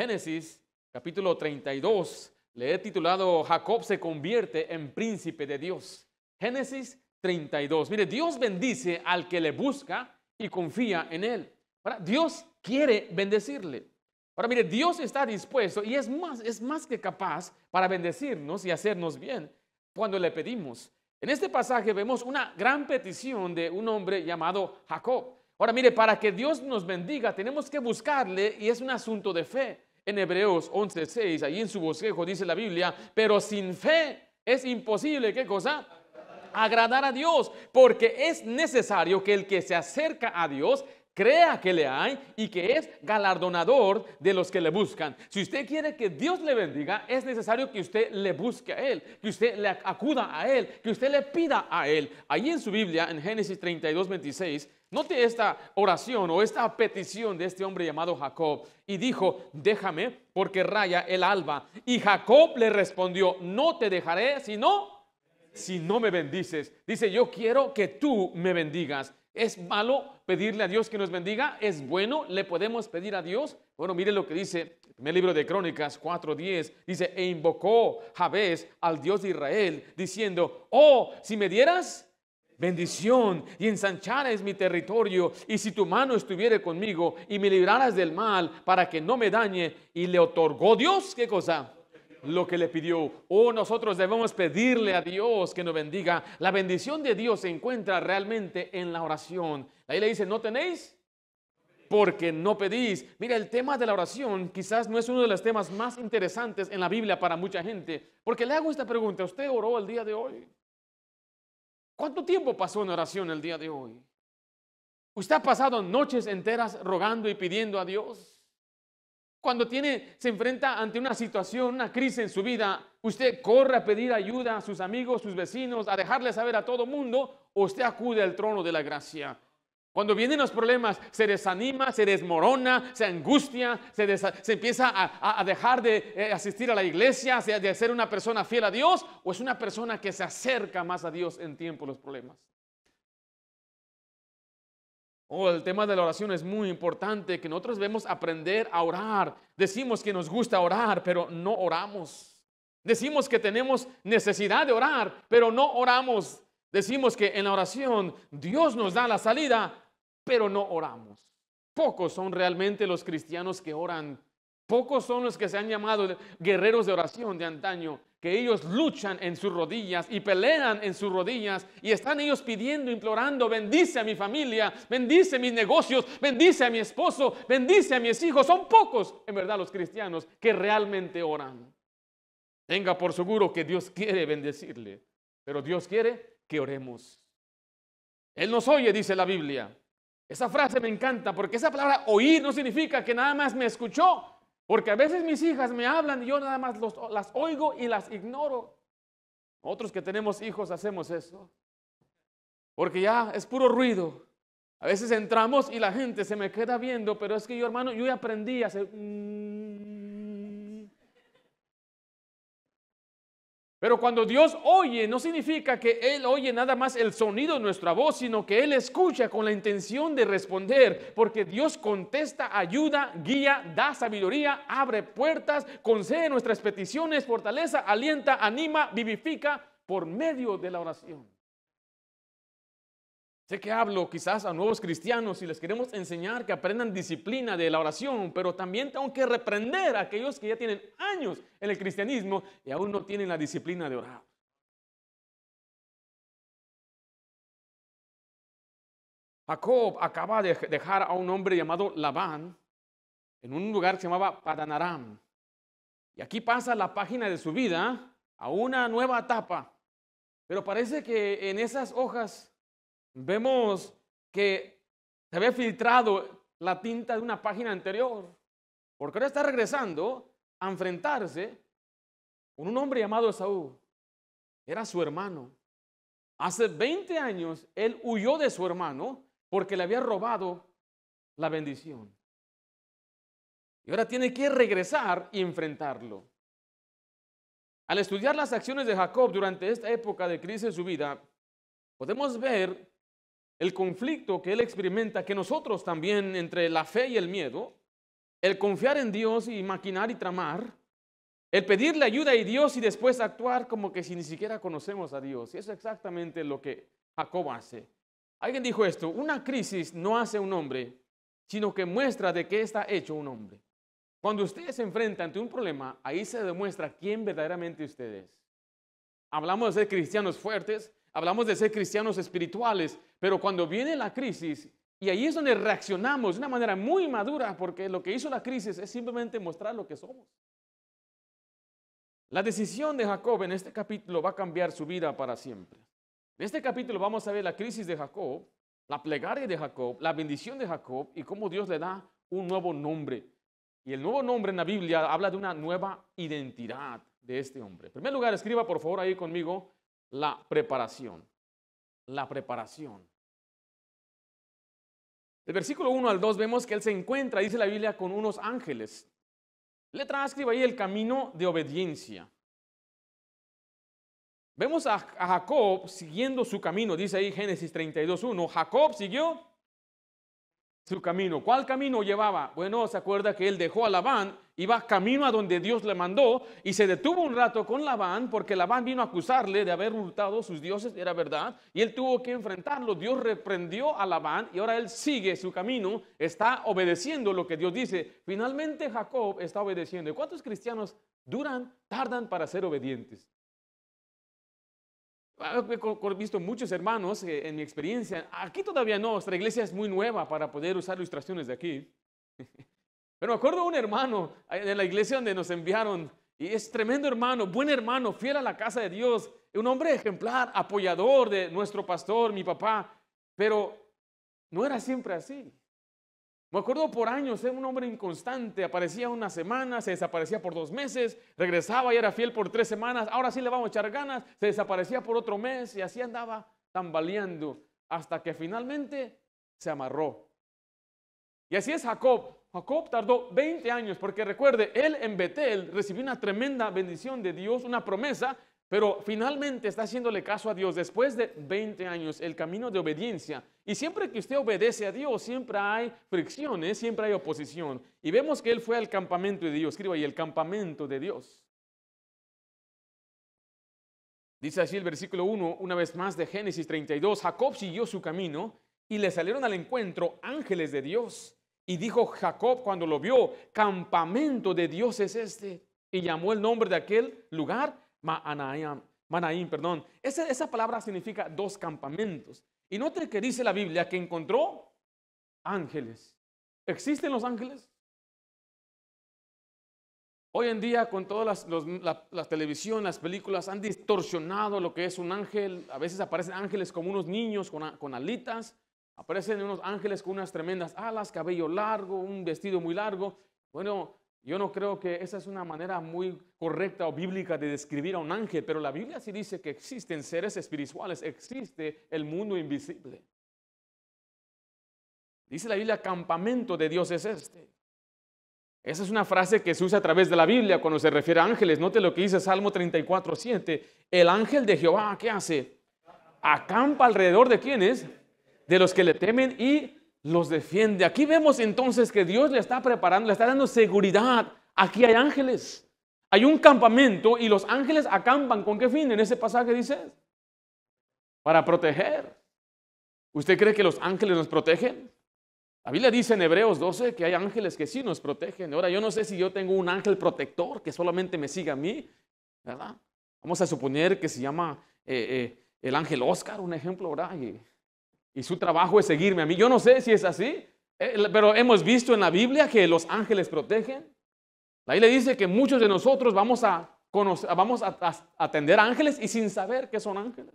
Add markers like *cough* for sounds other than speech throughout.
Génesis capítulo 32 le he titulado Jacob se convierte en príncipe de Dios. Génesis 32. Mire, Dios bendice al que le busca y confía en él. Ahora, Dios quiere bendecirle. Ahora, mire, Dios está dispuesto y es más, es más que capaz para bendecirnos y hacernos bien cuando le pedimos. En este pasaje vemos una gran petición de un hombre llamado Jacob. Ahora, mire, para que Dios nos bendiga tenemos que buscarle y es un asunto de fe en Hebreos 11:6, ahí en su bosquejo dice la Biblia, pero sin fe es imposible, ¿qué cosa? Agradar a Dios, porque es necesario que el que se acerca a Dios crea que le hay y que es galardonador de los que le buscan. Si usted quiere que Dios le bendiga, es necesario que usted le busque a Él, que usted le acuda a Él, que usted le pida a Él. Ahí en su Biblia, en Génesis 32, 26, Note esta oración o esta petición de este hombre llamado Jacob. Y dijo, déjame porque raya el alba. Y Jacob le respondió, no te dejaré sino si no me bendices. Dice, yo quiero que tú me bendigas. ¿Es malo pedirle a Dios que nos bendiga? ¿Es bueno? ¿Le podemos pedir a Dios? Bueno, mire lo que dice el libro de Crónicas 4.10. Dice, e invocó Jabez al Dios de Israel, diciendo, oh, si me dieras bendición y es mi territorio, y si tu mano estuviere conmigo y me libraras del mal para que no me dañe, y le otorgó Dios, ¿qué cosa? lo que le pidió. Oh, nosotros debemos pedirle a Dios que nos bendiga. La bendición de Dios se encuentra realmente en la oración. Ahí le dice, ¿no tenéis? Porque no pedís. Mira, el tema de la oración quizás no es uno de los temas más interesantes en la Biblia para mucha gente. Porque le hago esta pregunta, ¿usted oró el día de hoy? ¿Cuánto tiempo pasó en oración el día de hoy? ¿Usted ha pasado noches enteras rogando y pidiendo a Dios? Cuando tiene, se enfrenta ante una situación, una crisis en su vida, usted corre a pedir ayuda a sus amigos, sus vecinos, a dejarle saber a todo mundo, o usted acude al trono de la gracia. Cuando vienen los problemas, se desanima, se desmorona, se angustia, se, empieza a, dejar de eh, asistir a la iglesia, de ser una persona fiel a Dios, o es una persona que se acerca más a Dios en tiempo de los problemas. Oh, el tema de la oración es muy importante, que nosotros debemos aprender a orar. Decimos que nos gusta orar, pero no oramos. Decimos que tenemos necesidad de orar, pero no oramos. Decimos que en la oración Dios nos da la salida, pero no oramos. Pocos son realmente los cristianos que oran. Pocos son los que se han llamado guerreros de oración de antaño, que ellos luchan en sus rodillas y pelean en sus rodillas y están ellos pidiendo, implorando, bendice a mi familia, bendice mis negocios, bendice a mi esposo, bendice a mis hijos. Son pocos, en verdad, los cristianos que realmente oran. Tenga por seguro que Dios quiere bendecirle, pero Dios quiere que oremos. Él nos oye, dice la Biblia. Esa frase me encanta porque esa palabra oír no significa que nada más me escuchó, porque a veces mis hijas me hablan y yo nada más las oigo y las ignoro. Otros que tenemos hijos hacemos eso, porque ya es puro ruido. A veces entramos y la gente se me queda viendo, pero es que yo hermano, yo aprendí a hacer... Mm, Pero cuando Dios oye, no significa que Él oye nada más el sonido de nuestra voz, sino que Él escucha con la intención de responder, porque Dios contesta, ayuda, guía, da sabiduría, abre puertas, concede nuestras peticiones, fortaleza, alienta, anima, vivifica por medio de la oración. Sé que hablo quizás a nuevos cristianos y les queremos enseñar que aprendan disciplina de la oración, pero también tengo que reprender a aquellos que ya tienen años en el cristianismo y aún no tienen la disciplina de orar. Jacob acaba de dejar a un hombre llamado Labán en un lugar que se llamaba Padanaram. Y aquí pasa la página de su vida a una nueva etapa. Pero parece que en esas hojas vemos que se había filtrado la tinta de una página anterior, porque ahora está regresando a enfrentarse con un hombre llamado Saúl Era su hermano. Hace 20 años él huyó de su hermano porque le había robado la bendición. Y ahora tiene que regresar y enfrentarlo. Al estudiar las acciones de Jacob durante esta época de crisis de su vida, podemos ver el conflicto que él experimenta, que nosotros también entre la fe y el miedo, el confiar en Dios y maquinar y tramar, el pedirle ayuda a Dios y después actuar como que si ni siquiera conocemos a Dios. Y eso es exactamente lo que Jacob hace. Alguien dijo esto, una crisis no hace un hombre, sino que muestra de qué está hecho un hombre. Cuando ustedes se enfrenta ante un problema, ahí se demuestra quién verdaderamente usted es. Hablamos de ser cristianos fuertes, hablamos de ser cristianos espirituales, pero cuando viene la crisis, y ahí es donde reaccionamos de una manera muy madura, porque lo que hizo la crisis es simplemente mostrar lo que somos. La decisión de Jacob en este capítulo va a cambiar su vida para siempre. En este capítulo vamos a ver la crisis de Jacob, la plegaria de Jacob, la bendición de Jacob y cómo Dios le da un nuevo nombre. Y el nuevo nombre en la Biblia habla de una nueva identidad de este hombre. En primer lugar, escriba por favor ahí conmigo la preparación. La preparación versículo 1 al 2 vemos que él se encuentra, dice la Biblia, con unos ángeles. le transcribe ahí el camino de obediencia. Vemos a, a Jacob siguiendo su camino, dice ahí Génesis 32.1. Jacob siguió su camino. ¿Cuál camino llevaba? Bueno, se acuerda que él dejó a Labán iba camino a donde Dios le mandó y se detuvo un rato con Labán porque Labán vino a acusarle de haber hurtado sus dioses, era verdad, y él tuvo que enfrentarlo. Dios reprendió a Labán y ahora él sigue su camino, está obedeciendo lo que Dios dice. Finalmente Jacob está obedeciendo. ¿Y cuántos cristianos duran, tardan para ser obedientes? Ah, he visto muchos hermanos eh, en mi experiencia, aquí todavía no, nuestra iglesia es muy nueva para poder usar ilustraciones de aquí. *laughs* Pero me acuerdo de un hermano de la iglesia donde nos enviaron, y es tremendo hermano, buen hermano, fiel a la casa de Dios, un hombre ejemplar, apoyador de nuestro pastor, mi papá, pero no era siempre así. Me acuerdo por años, era un hombre inconstante, aparecía una semana, se desaparecía por dos meses, regresaba y era fiel por tres semanas, ahora sí le vamos a echar ganas, se desaparecía por otro mes y así andaba tambaleando hasta que finalmente se amarró. Y así es Jacob, Jacob tardó 20 años, porque recuerde, él en Betel recibió una tremenda bendición de Dios, una promesa, pero finalmente está haciéndole caso a Dios después de 20 años, el camino de obediencia. Y siempre que usted obedece a Dios, siempre hay fricciones, siempre hay oposición. Y vemos que él fue al campamento de Dios, escriba ahí, el campamento de Dios. Dice así el versículo 1, una vez más de Génesis 32, Jacob siguió su camino y le salieron al encuentro ángeles de Dios y dijo Jacob cuando lo vio, campamento de Dios es este. Y llamó el nombre de aquel lugar Manaín. Manaim, perdón. Esa, palabra significa dos campamentos. Y note que dice la Biblia que encontró ángeles. ¿Existen los ángeles? Hoy en día con todas las, televisión, las películas han distorsionado lo que es un ángel. A veces aparecen ángeles como unos niños con, con alitas aparecen unos ángeles con unas tremendas alas, cabello largo, un vestido muy largo. Bueno, yo no creo que esa es una manera muy correcta o bíblica de describir a un ángel, pero la Biblia sí dice que existen seres espirituales, existe el mundo invisible. Dice la Biblia, campamento de Dios es este. Esa es una frase que se usa a través de la Biblia cuando se refiere a ángeles. Note lo que dice Salmo 34, 7. El ángel de Jehová, ¿qué hace? Acampa alrededor de quienes de los que le temen y los defiende. Aquí vemos entonces que Dios le está preparando, le está dando seguridad. Aquí hay ángeles. Hay un campamento y los ángeles acampan. ¿Con qué fin? En ese pasaje dice, para proteger. ¿Usted cree que los ángeles nos protegen? La Biblia dice en Hebreos 12 que hay ángeles que sí nos protegen. Ahora, yo no sé si yo tengo un ángel protector que solamente me siga a mí, ¿verdad? Vamos a suponer que se llama eh, eh, el ángel Oscar, un ejemplo, ¿verdad? Y y su trabajo es seguirme a mí. Yo no sé si es así, eh, pero hemos visto en la Biblia que los ángeles protegen. Ahí le dice que muchos de nosotros vamos a, vamos a, atender ángeles y sin saber que son ángeles.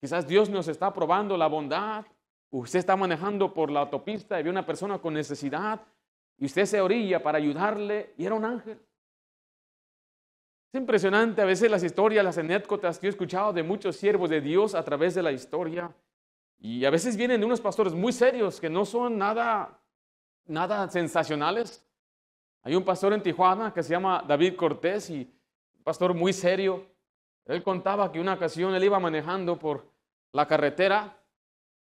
Quizás Dios nos está probando la bondad. Usted está manejando por la autopista y ve una persona con necesidad y usted se orilla para ayudarle y era un ángel. Es impresionante a veces las historias, las anécdotas que he escuchado de muchos siervos de Dios a través de la historia. Y a veces vienen de unos pastores muy serios que no son nada, nada sensacionales. Hay un pastor en Tijuana que se llama David Cortés y un pastor muy serio. Él contaba que una ocasión él iba manejando por la carretera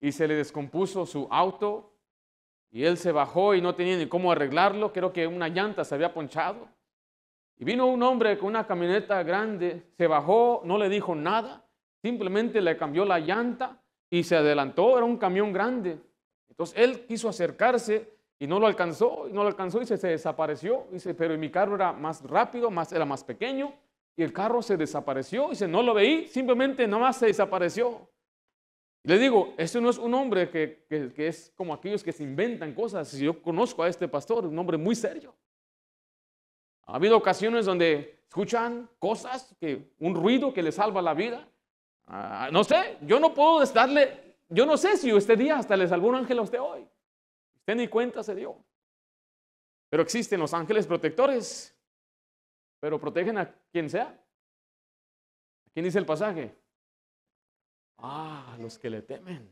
y se le descompuso su auto y él se bajó y no tenía ni cómo arreglarlo. Creo que una llanta se había ponchado. Y vino un hombre con una camioneta grande, se bajó, no le dijo nada, simplemente le cambió la llanta y se adelantó, era un camión grande. Entonces él quiso acercarse y no lo alcanzó, y no lo alcanzó y se, desapareció. Dice, pero mi carro era más rápido, más, era más pequeño y el carro se desapareció. Dice, no lo veí, simplemente nada más se desapareció. Le digo, este no es un hombre que, que es como aquellos que se inventan cosas. Yo conozco a este pastor, un hombre muy serio. Ha habido ocasiones donde escuchan cosas, que, un ruido que les salva la vida. Ah, no sé, yo no puedo estarle, yo no sé si este día hasta le salvó un ángel a usted hoy. Usted ni cuenta se dio. Pero existen los ángeles protectores, pero protegen a quien sea. ¿A quién dice el pasaje? Ah, los que le temen.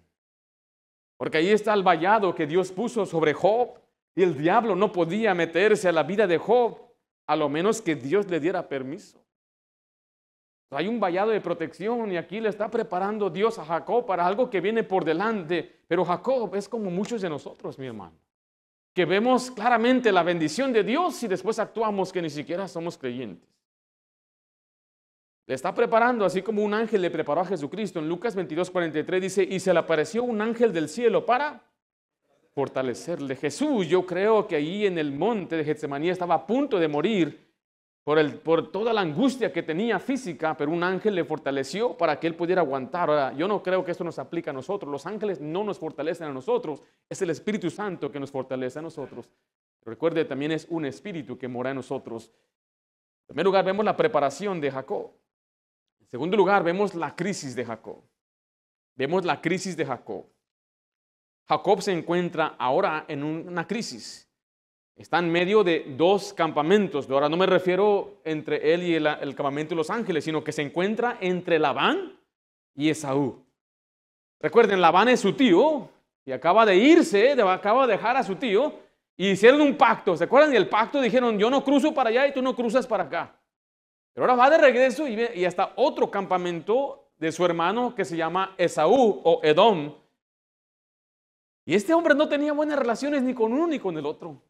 Porque ahí está el vallado que Dios puso sobre Job y el diablo no podía meterse a la vida de Job a lo menos que Dios le diera permiso. Hay un vallado de protección y aquí le está preparando Dios a Jacob para algo que viene por delante. Pero Jacob es como muchos de nosotros, mi hermano, que vemos claramente la bendición de Dios y después actuamos que ni siquiera somos creyentes. Le está preparando, así como un ángel le preparó a Jesucristo. En Lucas 22, 43 dice, y se le apareció un ángel del cielo para fortalecerle. Jesús, yo creo que ahí en el monte de Getsemaní estaba a punto de morir por, por toda la angustia que tenía física, pero un ángel le fortaleció para que él pudiera aguantar. Ahora, yo no creo que esto nos aplique a nosotros. Los ángeles no nos fortalecen a nosotros, es el Espíritu Santo que nos fortalece a nosotros. Recuerde, también es un espíritu que mora en nosotros. En primer lugar, vemos la preparación de Jacob. En segundo lugar, vemos la crisis de Jacob. Vemos la crisis de Jacob. Jacob se encuentra ahora en una crisis. Está en medio de dos campamentos. Ahora no me refiero entre él y el, campamento de los ángeles, sino que se encuentra entre Labán y Esaú. Recuerden, Labán es su tío y acaba de irse, acaba de dejar a su tío y hicieron un pacto. ¿Se acuerdan? Y el pacto dijeron, yo no cruzo para allá y tú no cruzas para acá. Pero ahora va de regreso y, y hasta otro campamento de su hermano que se llama Esaú o Edom y este hombre no tenía buenas relaciones ni con uno ni con el otro.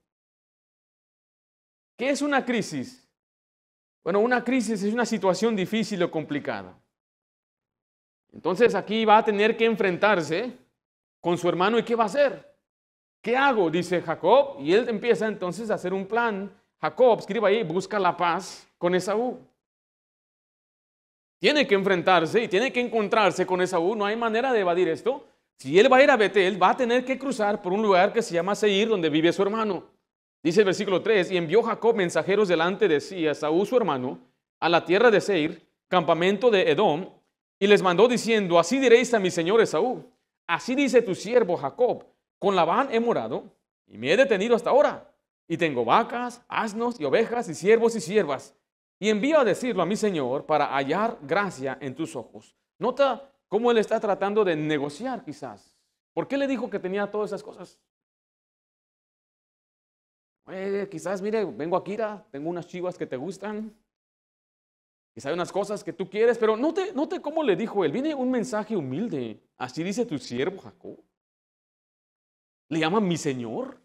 ¿Qué es una crisis? Bueno, una crisis es una situación difícil o complicada. Entonces aquí va a tener que enfrentarse con su hermano y ¿qué va a hacer? ¿Qué hago? Dice Jacob. Y él empieza entonces a hacer un plan. Jacob, escriba ahí, busca la paz con Esaú. Tiene que enfrentarse y tiene que encontrarse con Esaú. No hay manera de evadir esto. Si él va a ir a Betel, va a tener que cruzar por un lugar que se llama Seir, donde vive su hermano. Dice el versículo 3, y envió Jacob mensajeros delante de sí a Saúl su hermano, a la tierra de Seir, campamento de Edom, y les mandó diciendo, así diréis a mi señor Esaú, así dice tu siervo Jacob, con Labán he morado y me he detenido hasta ahora, y tengo vacas, asnos y ovejas y siervos y siervas, y envío a decirlo a mi señor para hallar gracia en tus ojos. Nota cómo él está tratando de negociar quizás. ¿Por qué le dijo que tenía todas esas cosas? quizás, mire, vengo a Kira, tengo unas chivas que te gustan, quizás hay unas cosas que tú quieres, pero note, note cómo le dijo él. Viene un mensaje humilde. Así dice tu siervo Jacob. Le llama mi Señor.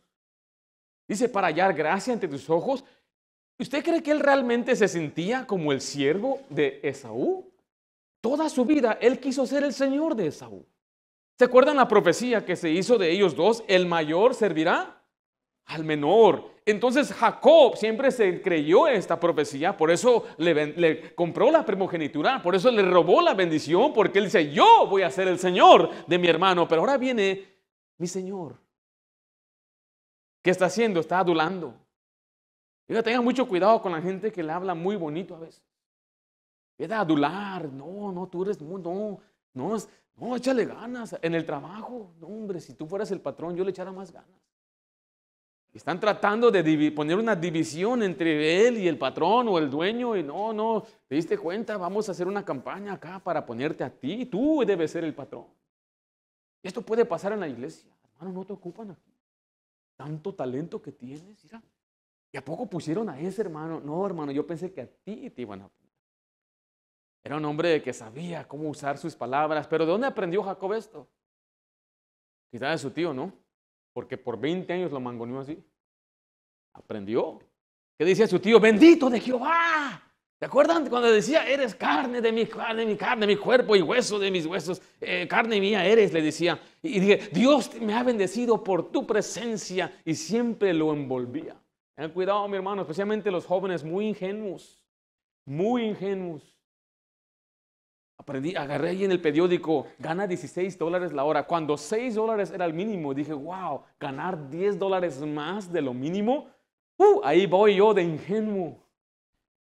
Dice, para hallar gracia ante tus ojos. ¿Usted cree que él realmente se sentía como el siervo de Esaú? Toda su vida él quiso ser el señor de Esaú. ¿Se acuerdan la profecía que se hizo de ellos dos? El mayor servirá al menor. Entonces Jacob siempre se creyó esta profecía, por eso le, compró la primogenitura, por eso le robó la bendición, porque él dice, yo voy a ser el Señor de mi hermano, pero ahora viene mi Señor. ¿Qué está haciendo? Está adulando. Tenga tengan mucho cuidado con la gente que le habla muy bonito a veces es de adular, no, no, tú eres, no, no, no, no, échale ganas en el trabajo, no, hombre, si tú fueras el patrón, yo le echara más ganas. Están tratando de poner una división entre él y el patrón o el dueño y no, no, te diste cuenta, vamos a hacer una campaña acá para ponerte a ti, tú debes ser el patrón. Esto puede pasar en la iglesia, hermano, no te ocupan aquí. Tanto talento que tienes, mira. ¿Y a poco pusieron a ese hermano? No, hermano, yo pensé que a ti te iban a poner. Era un hombre que sabía cómo usar sus palabras, pero ¿de dónde aprendió Jacob esto? Quizá de su tío, ¿no? Porque por 20 años lo mangonió así. Aprendió. ¿Qué decía su tío? Bendito de Jehová. ¿Te acuerdan cuando decía, eres carne de mi carne, mi carne, mi cuerpo y hueso de mis huesos? Eh, carne mía eres, le decía. Y dije, Dios me ha bendecido por tu presencia y siempre lo envolvía. Ten cuidado, mi hermano, especialmente los jóvenes muy ingenuos, muy ingenuos. Aprendí, agarré ahí en el periódico, gana 16 dólares la hora. Cuando 6 dólares era el mínimo, dije, wow, ganar 10 dólares más de lo mínimo. Uh, ahí voy yo de ingenuo.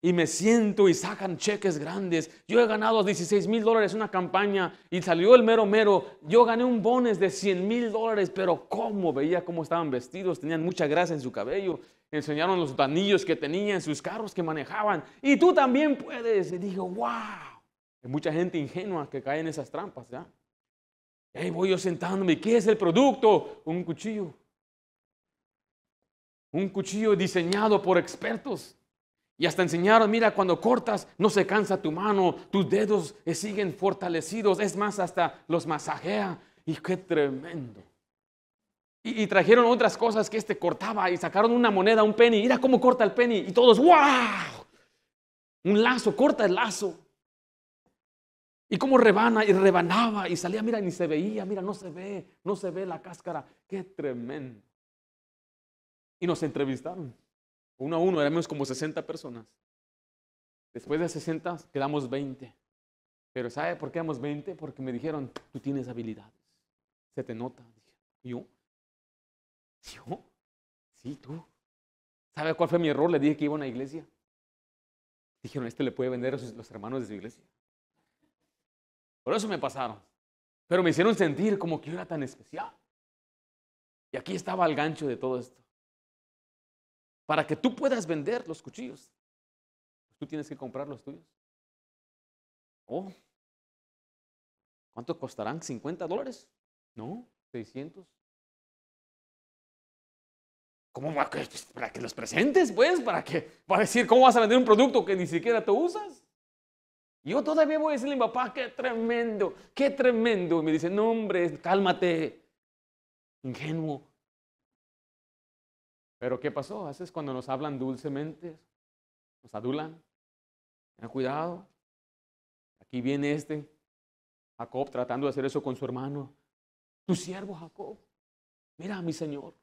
Y me siento y sacan cheques grandes. Yo he ganado 16 mil dólares una campaña y salió el mero mero. Yo gané un bonus de 100 mil dólares, pero cómo veía cómo estaban vestidos, tenían mucha grasa en su cabello, enseñaron los anillos que tenían, sus carros que manejaban. Y tú también puedes. Y dije, wow. Hay mucha gente ingenua que cae en esas trampas, ¿ya? ahí voy yo sentándome. ¿Qué es el producto? Un cuchillo. Un cuchillo diseñado por expertos. Y hasta enseñaron, mira, cuando cortas no se cansa tu mano, tus dedos siguen fortalecidos. Es más, hasta los masajea. Y qué tremendo. Y, y trajeron otras cosas que este cortaba y sacaron una moneda, un penny. Mira cómo corta el penny. Y todos, ¡wow! Un lazo, corta el lazo. Y como rebana y rebanaba y salía, mira, ni se veía, mira, no se ve, no se ve la cáscara. Qué tremendo. Y nos entrevistaron. Uno a uno, éramos como 60 personas. Después de 60 quedamos 20. Pero ¿sabe por qué éramos 20? Porque me dijeron, tú tienes habilidades. Se te nota. ¿Y yo? ¿Yo? Sí, tú. ¿Sabe cuál fue mi error? Le dije que iba a una iglesia. Dijeron, este le puede vender a los hermanos de su iglesia. Por eso me pasaron. Pero me hicieron sentir como que yo era tan especial. Y aquí estaba el gancho de todo esto. Para que tú puedas vender los cuchillos, tú tienes que comprar los tuyos. Oh, ¿cuánto costarán? ¿50 dólares? No, 600. ¿Cómo Para que los presentes, pues, para que ¿Para decir, ¿cómo vas a vender un producto que ni siquiera tú usas? Yo todavía voy a decirle papá, qué tremendo, qué tremendo. me dice, no hombre, cálmate, ingenuo. Pero ¿qué pasó? haces cuando nos hablan dulcemente, nos adulan. Ten cuidado. Aquí viene este, Jacob, tratando de hacer eso con su hermano. Tu siervo Jacob, mira a mi Señor.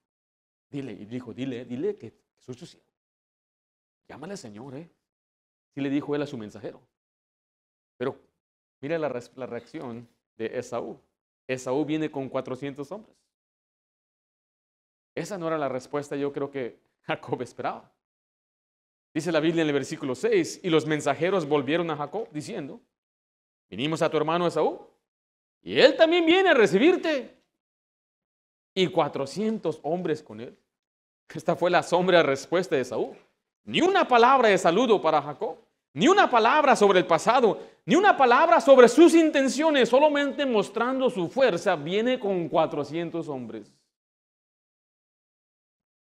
Dile, y dijo, dile, dile que, que soy tu siervo. Llámale Señor, ¿eh? Sí le dijo él a su mensajero. Pero mira la, la reacción de Esaú. Esaú viene con 400 hombres. Esa no era la respuesta yo creo que Jacob esperaba. Dice la Biblia en el versículo 6, y los mensajeros volvieron a Jacob diciendo, vinimos a tu hermano Esaú, y él también viene a recibirte. Y 400 hombres con él. Esta fue la sombra respuesta de Esaú. Ni una palabra de saludo para Jacob. Ni una palabra sobre el pasado, ni una palabra sobre sus intenciones, solamente mostrando su fuerza, viene con 400 hombres.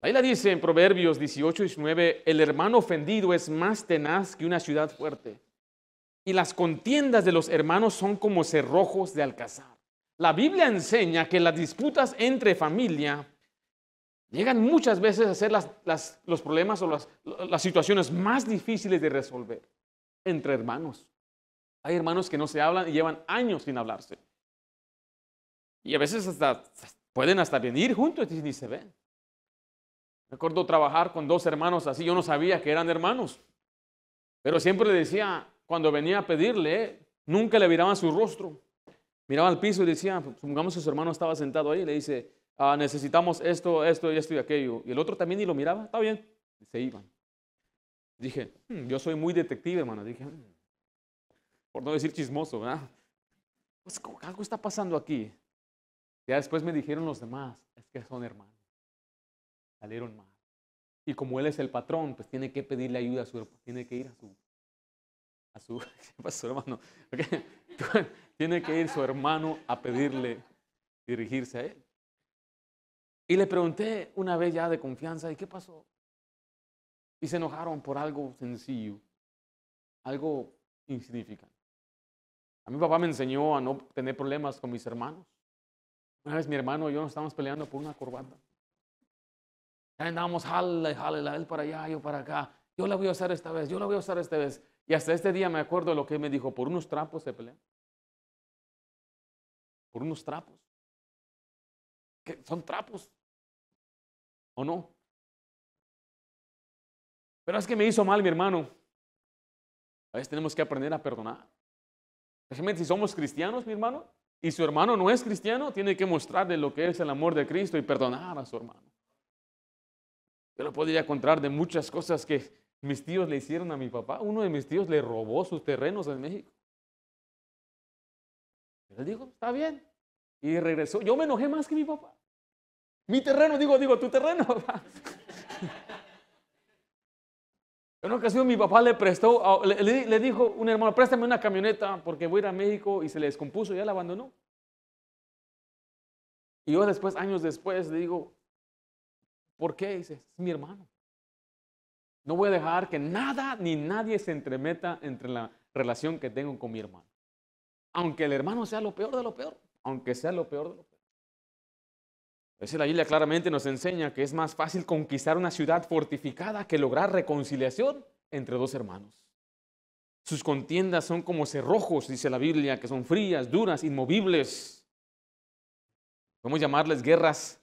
Ahí la dice en Proverbios 18 y 19, el hermano ofendido es más tenaz que una ciudad fuerte. Y las contiendas de los hermanos son como cerrojos de alcazar. La Biblia enseña que las disputas entre familia Llegan muchas veces a ser los problemas o las, situaciones más difíciles de resolver entre hermanos. Hay hermanos que no se hablan y llevan años sin hablarse. Y a veces hasta, pueden hasta venir juntos y ni se ven. Recuerdo trabajar con dos hermanos así, yo no sabía que eran hermanos. Pero siempre le decía, cuando venía a pedirle, nunca le miraba su rostro. Miraba al piso y decía, supongamos que su hermano estaba sentado ahí, le dice, ah, necesitamos esto, esto y esto y aquello. Y el otro también ni lo miraba, está bien, se iban. Dije, hmm, yo soy muy detective, hermano. Dije, hmm, por no decir chismoso, ¿verdad? Pues algo está pasando aquí. Ya después me dijeron los demás, es que son hermanos. Salieron mal. Y como él es el patrón, pues tiene que pedirle ayuda a su hermano. tiene que ir a su a su, su *laughs* hermano. *laughs* Tiene que ir su hermano a pedirle dirigirse a él. Y le pregunté una vez ya de confianza, ¿y qué pasó? Y se enojaron por algo sencillo, algo insignificante. A mi papá me enseñó a no tener problemas con mis hermanos. Una vez mi hermano y yo nos estábamos peleando por una corbata. Ya andábamos, jala y jala, él para allá, yo para acá. Yo la voy a usar esta vez, yo la voy a usar esta vez. Y hasta este día me acuerdo de lo que me dijo, por unos trapos se pelean. Por unos trapos son trapos. ¿O no? Pero es que me hizo mal mi hermano. A veces tenemos que aprender a perdonar. Realmente si somos cristianos, mi hermano, y su hermano no es cristiano, tiene que mostrarle lo que es el amor de Cristo y perdonar a su hermano. Yo lo podría contar de muchas cosas que mis tíos le hicieron a mi papá. Uno de mis tíos le robó sus terrenos en México. Él dijo, está bien, y regresó. Yo me enojé más que mi papá. Mi terreno, digo, digo, tu terreno, *laughs* En una ocasión mi papá le prestó, le, dijo un hermano, préstame una camioneta porque voy a ir a México y se le descompuso y ya la abandonó. Y yo después, años después, le digo, ¿por qué? dice, es mi hermano. No voy a dejar que nada ni nadie se entremeta entre la relación que tengo con mi hermano. Aunque el hermano sea lo peor de lo peor aunque sea lo peor de lo peor. Es la Biblia claramente nos enseña que es más fácil conquistar una ciudad fortificada que lograr reconciliación entre dos hermanos. Sus contiendas son como cerrojos, dice la Biblia, que son frías, duras, inmovibles. Podemos llamarles guerras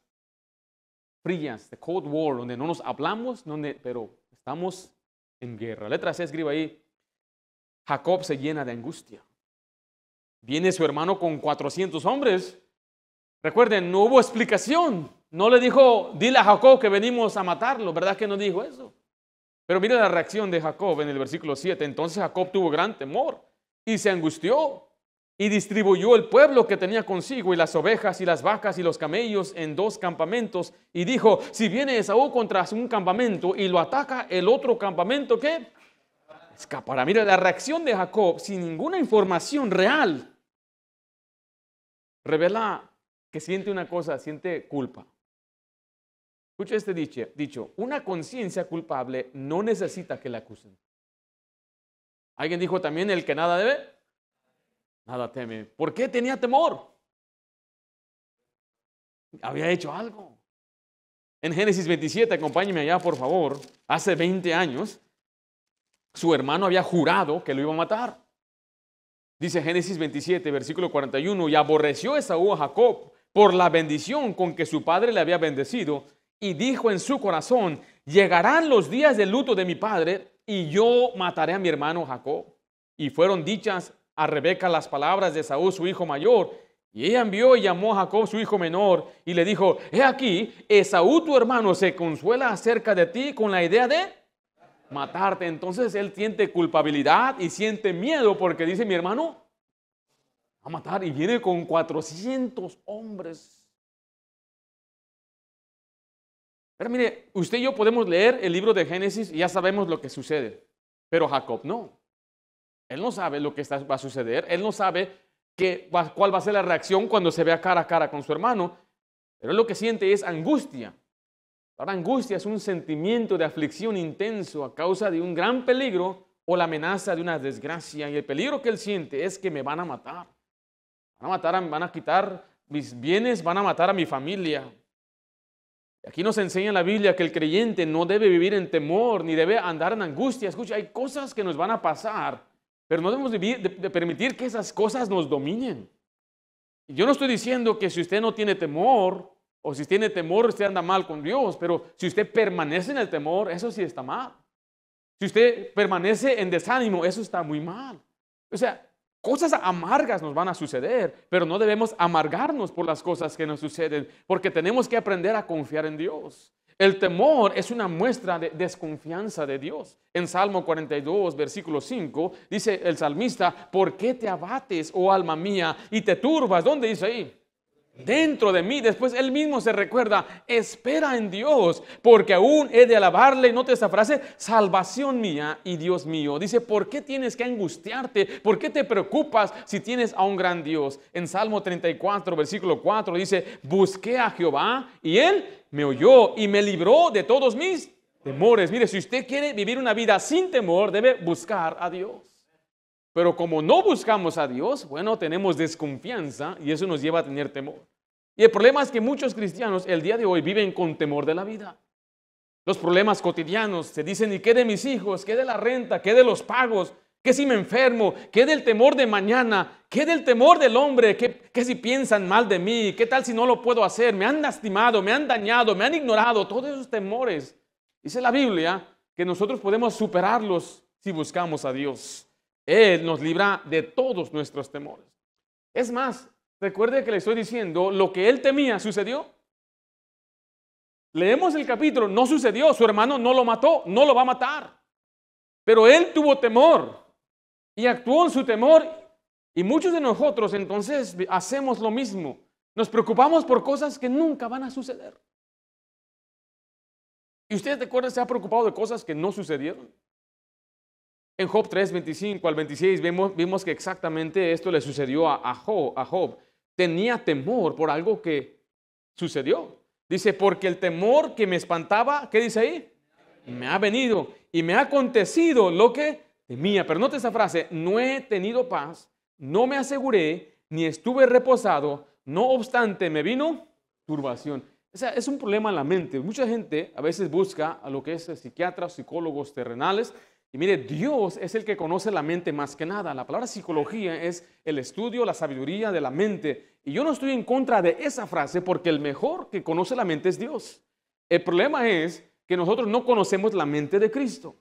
frías, the Cold War, donde no nos hablamos, pero estamos en guerra. La Letra C escribe ahí, Jacob se llena de angustia. Viene su hermano con 400 hombres. Recuerden, no hubo explicación. No le dijo, dile a Jacob que venimos a matarlo, ¿verdad que no dijo eso? Pero mire la reacción de Jacob en el versículo 7. Entonces Jacob tuvo gran temor y se angustió y distribuyó el pueblo que tenía consigo y las ovejas y las vacas y los camellos en dos campamentos y dijo, si viene Esaú contra un campamento y lo ataca el otro campamento, ¿qué? Escapará. Mire la reacción de Jacob sin ninguna información real revela que siente una cosa, siente culpa. Escucha este dicho, una conciencia culpable no necesita que la acusen. Alguien dijo también, el que nada debe, nada teme. ¿Por qué tenía temor? Había hecho algo. En Génesis 27, acompáñeme allá por favor, hace 20 años, su hermano había jurado que lo iba a matar. Dice Génesis 27, versículo 41, y aborreció Esaú a Jacob por la bendición con que su padre le había bendecido, y dijo en su corazón, llegarán los días de luto de mi padre, y yo mataré a mi hermano Jacob. Y fueron dichas a Rebeca las palabras de Esaú, su hijo mayor, y ella envió y llamó a Jacob, su hijo menor, y le dijo, he aquí, Esaú tu hermano se consuela acerca de ti con la idea de matarte. Entonces él siente culpabilidad y siente miedo porque dice, mi hermano, va a matar y viene con 400 hombres. Pero mire, usted y yo podemos leer el libro de Génesis y ya sabemos lo que sucede, pero Jacob no. Él no sabe lo que va a suceder, él no sabe cuál va a ser la reacción cuando se vea cara a cara con su hermano, pero él lo que siente es angustia. Ahora, angustia es un sentimiento de aflicción intenso a causa de un gran peligro o la amenaza de una desgracia. Y el peligro que él siente es que me van a matar. Van a matar, van a quitar mis bienes, van a matar a mi familia. Aquí nos enseña la Biblia que el creyente no debe vivir en temor ni debe andar en angustia. Escucha, hay cosas que nos van a pasar, pero no debemos permitir que esas cosas nos dominen. Y yo no estoy diciendo que si usted no tiene temor, o si tiene temor, usted anda mal con Dios, pero si usted permanece en el temor, eso sí está mal. Si usted permanece en desánimo, eso está muy mal. O sea, cosas amargas nos van a suceder, pero no debemos amargarnos por las cosas que nos suceden, porque tenemos que aprender a confiar en Dios. El temor es una muestra de desconfianza de Dios. En Salmo 42, versículo 5, dice el salmista, ¿por qué te abates, oh alma mía, y te turbas? ¿Dónde dice ahí? dentro de mí. Después él mismo se recuerda, espera en Dios, porque aún he de alabarle, y nota esta frase, salvación mía y Dios mío. Dice, ¿por qué tienes que angustiarte? ¿Por qué te preocupas si tienes a un gran Dios? En Salmo 34, versículo 4 dice, busqué a Jehová y él me oyó y me libró de todos mis temores. Mire, si usted quiere vivir una vida sin temor, debe buscar a Dios. Pero como no buscamos a Dios, bueno, tenemos desconfianza y eso nos lleva a tener temor. Y el problema es que muchos cristianos el día de hoy viven con temor de la vida. Los problemas cotidianos se dicen, ¿y qué de mis hijos? ¿Qué de la renta? ¿Qué de los pagos? ¿Qué si me enfermo? ¿Qué del temor de mañana? ¿Qué del temor del hombre? ¿Qué, ¿Qué si piensan mal de mí? ¿Qué tal si no lo puedo hacer? Me han lastimado, me han dañado, me han ignorado. Todos esos temores. Dice la Biblia que nosotros podemos superarlos si buscamos a Dios. Él nos libra de todos nuestros temores. Es más, recuerde que le estoy diciendo, lo que él temía sucedió. Leemos el capítulo, no sucedió, su hermano no lo mató, no lo va a matar. Pero él tuvo temor y actuó en su temor. Y muchos de nosotros entonces hacemos lo mismo. Nos preocupamos por cosas que nunca van a suceder. ¿Y usted se ha preocupado de cosas que no sucedieron? En Job 3, 25 al 26 vimos, que exactamente esto le sucedió a, Job, a Job. Tenía temor por algo que sucedió. Dice, porque el temor que me espantaba, ¿qué dice ahí? Me ha venido y me ha acontecido lo que temía. Pero note esa frase, no he tenido paz, no me aseguré, ni estuve reposado, no obstante me vino turbación. O sea, es un problema en la mente. Mucha gente a veces busca a lo que es psiquiatras, psicólogos terrenales y mire, Dios es el que conoce la mente más que nada. La palabra psicología es el estudio, la sabiduría de la mente. Y yo no estoy en contra de esa frase porque el mejor que conoce la mente es Dios. El problema es que nosotros no conocemos la mente de Cristo.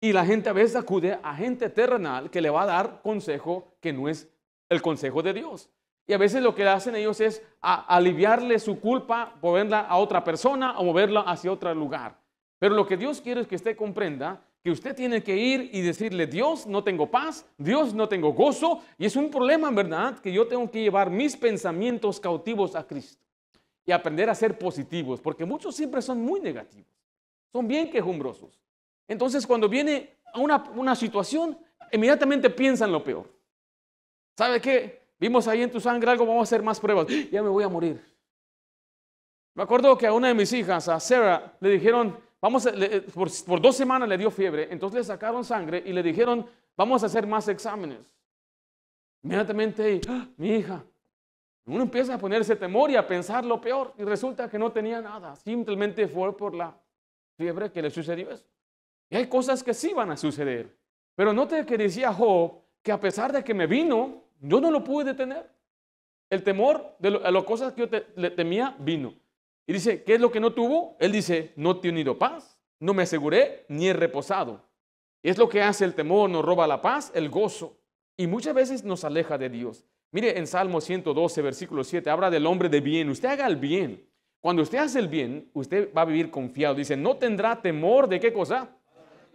Y la gente a veces acude a gente terrenal que le va a dar consejo que no es el consejo de Dios. Y a veces lo que hacen ellos es aliviarle su culpa, moverla a otra persona o moverla hacia otro lugar. Pero lo que Dios quiere es que usted comprenda que usted tiene que ir y decirle, Dios, no tengo paz, Dios, no tengo gozo, y es un problema, en ¿verdad? Que yo tengo que llevar mis pensamientos cautivos a Cristo y aprender a ser positivos, porque muchos siempre son muy negativos, son bien quejumbrosos. Entonces, cuando viene a una, una situación, inmediatamente piensan lo peor. ¿Sabe qué? Vimos ahí en tu sangre algo, vamos a hacer más pruebas, ¡Ah! ya me voy a morir. Me acuerdo que a una de mis hijas, a Sarah, le dijeron, Vamos, eh, por, dos semanas le dio fiebre, entonces le sacaron sangre y le dijeron, vamos a hacer más exámenes. Inmediatamente, ¡ah, mi hija, uno empieza a ponerse temor y a pensar lo peor y resulta que no tenía nada, simplemente fue por la fiebre que le sucedió eso. Y hay cosas que sí van a suceder, pero note que decía Job que a pesar de que me vino, yo no lo pude detener. El temor de las cosas que yo le temía vino. Y dice, ¿qué es lo que no tuvo? Él dice, no he tenido paz, no me aseguré, ni he reposado. es lo que hace el temor, nos roba la paz, el gozo. Y muchas veces nos aleja de Dios. Mire en Salmo 112, versículo 7, habla del hombre de bien. Usted haga el bien. Cuando usted hace el bien, usted va a vivir confiado. Dice, no tendrá temor de qué cosa?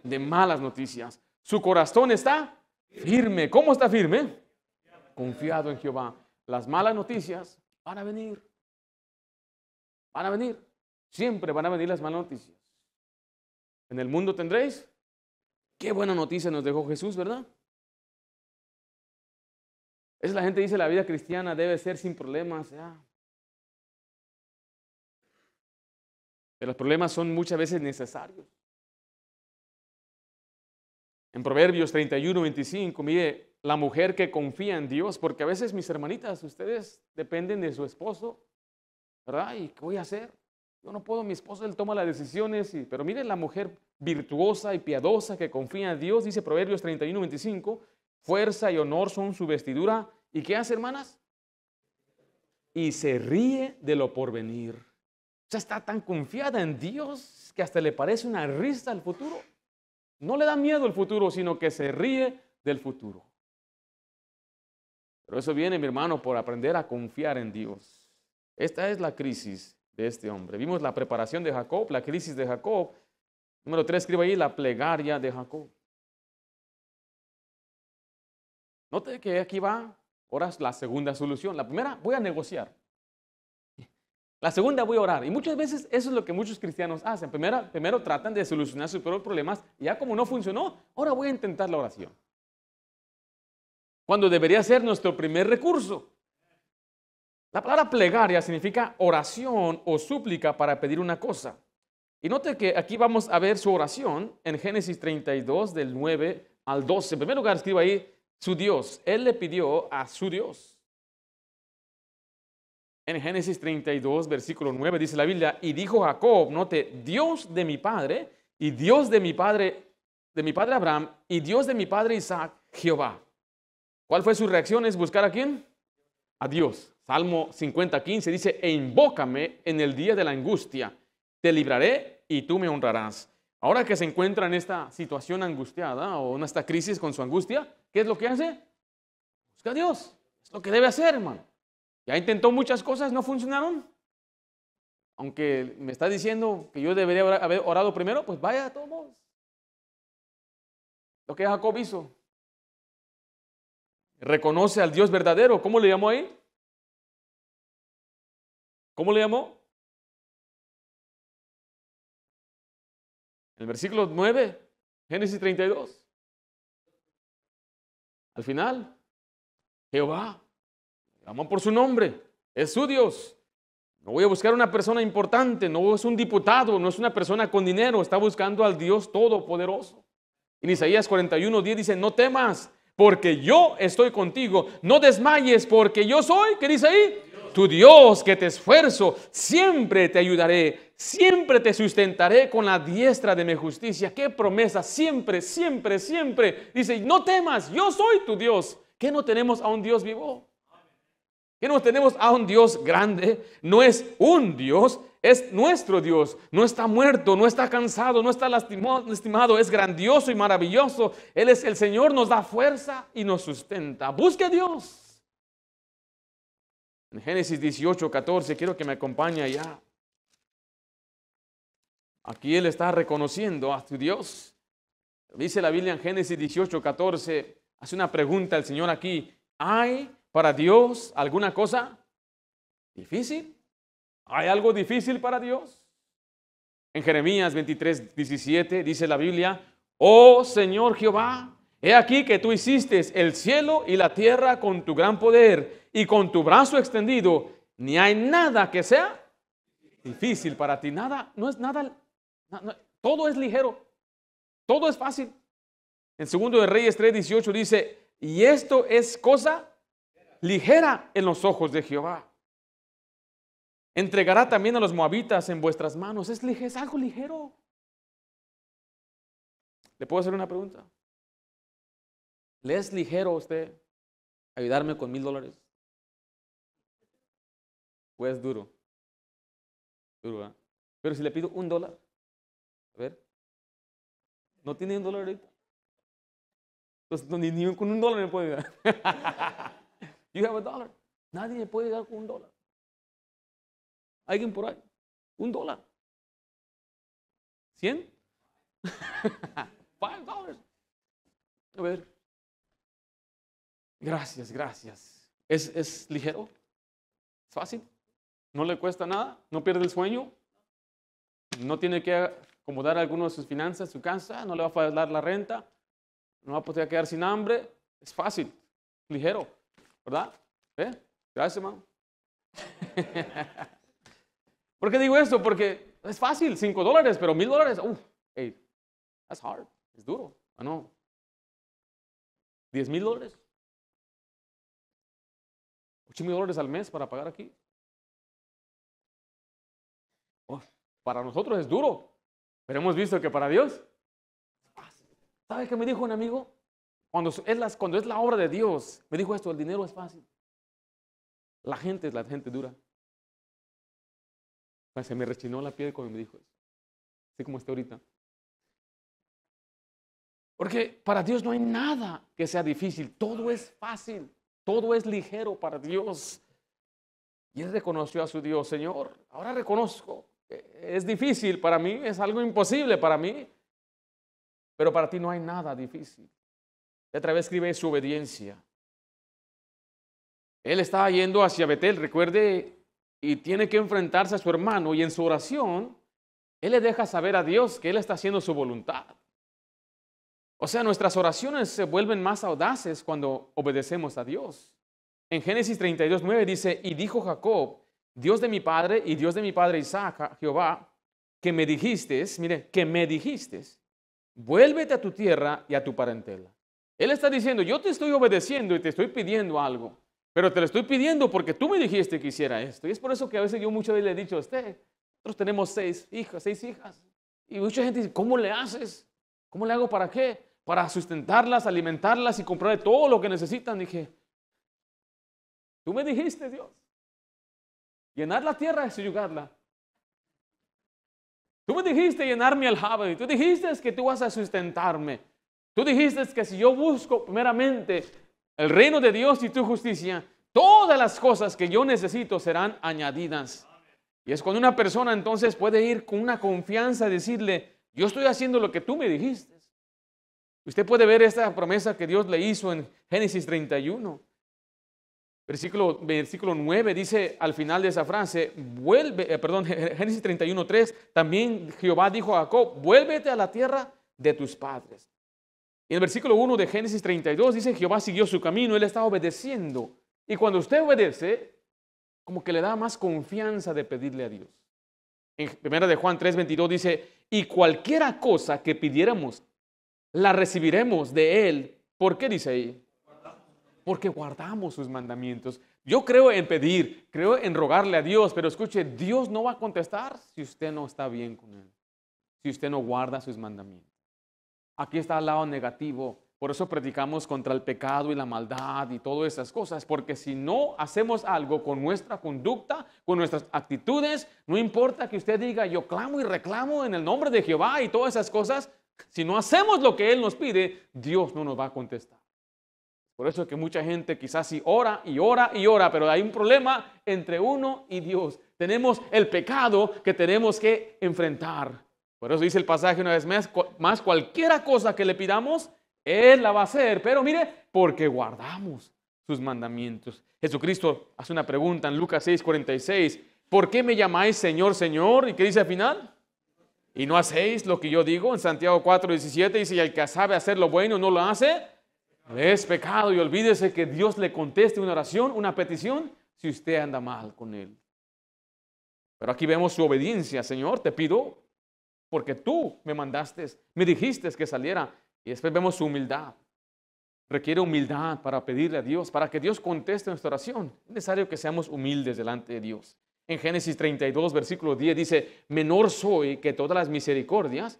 De malas noticias. Su corazón está firme. ¿Cómo está firme? Confiado en Jehová. Las malas noticias van a venir. Van a venir. Siempre van a venir las malas noticias. En el mundo tendréis. Qué buena noticia nos dejó Jesús, ¿verdad? Es la gente dice la vida cristiana debe ser sin problemas. Ya. Pero los problemas son muchas veces necesarios. En Proverbios 31, 25, mire, la mujer que confía en Dios, porque a veces mis hermanitas, ustedes dependen de su esposo ¿verdad? ¿Y qué voy a hacer? Yo no puedo, mi esposo, él toma las decisiones, pero miren la mujer virtuosa y piadosa que confía en Dios, dice Proverbios 31, 25, fuerza y honor son su vestidura. ¿Y qué hace, hermanas? Y se ríe de lo porvenir. O sea, está tan confiada en Dios que hasta le parece una risa al futuro. No le da miedo el futuro, sino que se ríe del futuro. Pero eso viene, mi hermano, por aprender a confiar en Dios. Esta es la crisis de este hombre. Vimos la preparación de Jacob, la crisis de Jacob. Número tres, escribo ahí la plegaria de Jacob. Note que aquí va ahora la segunda solución. La primera, voy a negociar. La segunda, voy a orar. Y muchas veces eso es lo que muchos cristianos hacen. Primero, tratan de solucionar sus propios problemas. Y ya como no funcionó, ahora voy a intentar la oración. Cuando debería ser nuestro primer recurso. La palabra plegaria significa oración o súplica para pedir una cosa. Y note que aquí vamos a ver su oración en Génesis 32 del 9 al 12. En primer lugar, escriba ahí su Dios. Él le pidió a su Dios. En Génesis 32, versículo 9, dice la Biblia, y dijo Jacob, note, Dios de mi padre, y Dios de mi padre, de mi padre Abraham, y Dios de mi padre Isaac, Jehová. ¿Cuál fue su reacción? ¿Es buscar a quién? a Dios. Salmo 50, 15 dice, e invócame en el día de la angustia, te libraré y tú me honrarás. Ahora que se encuentra en esta situación angustiada o en esta crisis con su angustia, ¿qué es lo que hace? Busca a Dios. Es lo que debe hacer, hermano. Ya intentó muchas cosas, no funcionaron. Aunque me está diciendo que yo debería haber orado primero, pues vaya, todos modos. Lo que Jacob hizo, Reconoce al Dios verdadero. ¿Cómo le llamó ahí? ¿Cómo le llamó? El versículo 9, Génesis 32. Al final, Jehová, Llamó por su nombre, es su Dios. No voy a buscar una persona importante, no es un diputado, no es una persona con dinero, está buscando al Dios Todopoderoso. En Isaías 41, 10 dice, no temas, porque yo estoy contigo. No desmayes, porque yo soy, ¿qué dice ahí? Tu Dios que te esfuerzo, siempre te ayudaré, siempre te sustentaré con la diestra de mi justicia. Qué promesa, siempre, siempre, siempre. Dice, no temas, yo soy tu Dios. ¿Qué no tenemos a un Dios vivo? Que no tenemos a un Dios grande, no es un Dios es nuestro Dios. No está muerto, no está cansado, no está lastimado, es grandioso y maravilloso. Él es el Señor, nos da fuerza y nos sustenta. Busque a Dios. En Génesis 18, 14, quiero que me acompañe allá. Aquí Él está reconociendo a su Dios. Dice la Biblia en Génesis 18, 14, hace una pregunta al Señor aquí. ¿Hay para Dios alguna cosa difícil? ¿Hay algo difícil para Dios? En Jeremías 23, 17 dice la Biblia, oh Señor Jehová, he aquí que tú hiciste el cielo y la tierra con tu gran poder y con tu brazo extendido, ni hay nada que sea difícil para ti, nada, no es nada, todo es ligero, todo es fácil. En segundo de Reyes 3, 18 dice, y esto es cosa ligera en los ojos de Jehová entregará también a los moabitas en vuestras manos. Es, algo ligero. ¿Le puedo hacer una pregunta? ¿Le es ligero a usted ayudarme con mil dólares? Pues duro. Duro, ¿eh? Pero si le pido un dólar, a ver, ¿no tiene un dólar ahorita? Entonces, ni, con un dólar me puede ayudar. *laughs* you have a dollar. Nadie me puede ayudar con un dólar. Alguien por ahí. Un dólar. ¿Cien? *laughs* Five dollars. A ver. Gracias, gracias. ¿Es, ¿Es ligero? ¿Es fácil? ¿No le cuesta nada? ¿No pierde el sueño? ¿No tiene que acomodar alguno de sus finanzas, su casa? ¿No le va a fallar la renta? ¿No va a poder quedar sin hambre? Es fácil, ligero, ¿verdad? ¿Eh? Gracias, hermano. *laughs* ¿Por qué digo esto? Porque es fácil, cinco dólares, pero mil dólares, uff, hey, that's hard, es duro, ¿o no? ¿Diez mil dólares, ¿Ocho mil dólares al mes para pagar aquí. para nosotros es duro, pero hemos visto que para Dios es fácil. ¿Sabe qué me dijo un amigo? Cuando es, cuando es la obra de Dios, me dijo esto, el dinero es fácil. La gente es la gente dura se me rechinó la piel cuando me dijo eso. Así como está ahorita. Porque para Dios no hay nada que sea difícil. Todo es fácil. Todo es ligero para Dios. Y él reconoció a su Dios, Señor, ahora reconozco. Es difícil para mí, es algo imposible para mí. Pero para ti no hay nada difícil. Y otra vez escribe su obediencia. Él estaba yendo hacia Betel. Recuerde y tiene que enfrentarse a su hermano y en su oración, él le deja saber a Dios que él está haciendo su voluntad. O sea, nuestras oraciones se vuelven más audaces cuando obedecemos a Dios. En Génesis 32, 9 dice, y dijo Jacob, Dios de mi padre y Dios de mi padre Isaac, Jehová, que me dijiste, mire, que me dijiste, vuélvete a tu tierra y a tu parentela. Él está diciendo, yo te estoy obedeciendo y te estoy pidiendo algo. Pero te lo estoy pidiendo porque tú me dijiste que hiciera esto. Y es por eso que a veces yo muchas veces le he dicho a usted, nosotros tenemos seis hijas, seis hijas. Y mucha gente dice, ¿cómo le haces? ¿Cómo le hago para qué? Para sustentarlas, alimentarlas y comprarle todo lo que necesitan. Dije, tú me dijiste, Dios. Llenar la tierra es subyugarla. Tú me dijiste llenarme mi aljaba. Tú dijiste que tú vas a sustentarme. Tú dijiste que si yo busco primeramente el reino de Dios y tu justicia, todas las cosas que yo necesito serán añadidas. Y es cuando una persona entonces puede ir con una confianza a decirle, yo estoy haciendo lo que tú me dijiste. Usted puede ver esta promesa que Dios le hizo en Génesis 31. Versículo, 9 dice al final de esa frase, vuelve, eh, perdón, *laughs* Génesis 31, también Jehová dijo a Jacob, vuélvete a la tierra de tus padres. Y el versículo 1 de Génesis 32 dice, Jehová siguió su camino, él estaba obedeciendo. Y cuando usted obedece, como que le da más confianza de pedirle a Dios. En primera de Juan 3:22 dice, "Y cualquiera cosa que pidiéramos, la recibiremos de él." ¿Por qué dice ahí? Porque guardamos sus mandamientos. Yo creo en pedir, creo en rogarle a Dios, pero escuche, Dios no va a contestar si usted no está bien con él, si usted no guarda sus mandamientos. Aquí está el lado negativo. Por eso predicamos contra el pecado y la maldad y todas esas cosas, porque si no hacemos algo con nuestra conducta, con nuestras actitudes, no importa que usted diga yo clamo y reclamo en el nombre de Jehová y todas esas cosas, si no hacemos lo que Él nos pide, Dios no nos va a contestar. Por eso es que mucha gente quizás sí ora y ora y ora, pero hay un problema entre uno y Dios. Tenemos el pecado que tenemos que enfrentar. Por eso dice el pasaje una vez más, más cualquiera cosa que le pidamos, Él la va a hacer. Pero mire, porque guardamos sus mandamientos. Jesucristo hace una pregunta en Lucas 6, 46. ¿Por qué me llamáis Señor, Señor? ¿Y qué dice al final? Y no hacéis lo que yo digo. En Santiago 4, 17 dice, y el que sabe hacer lo bueno no lo hace, es pecado. Y olvídese que Dios le conteste una oración, una petición, si usted anda mal con él. Pero aquí vemos su obediencia, Señor, te pido porque tú me mandaste, me dijiste que saliera. Y después vemos su humildad. Requiere humildad para pedirle a Dios, para que Dios conteste nuestra oración. Es necesario que seamos humildes delante de Dios. En Génesis 32, versículo 10 dice, menor soy que todas las misericordias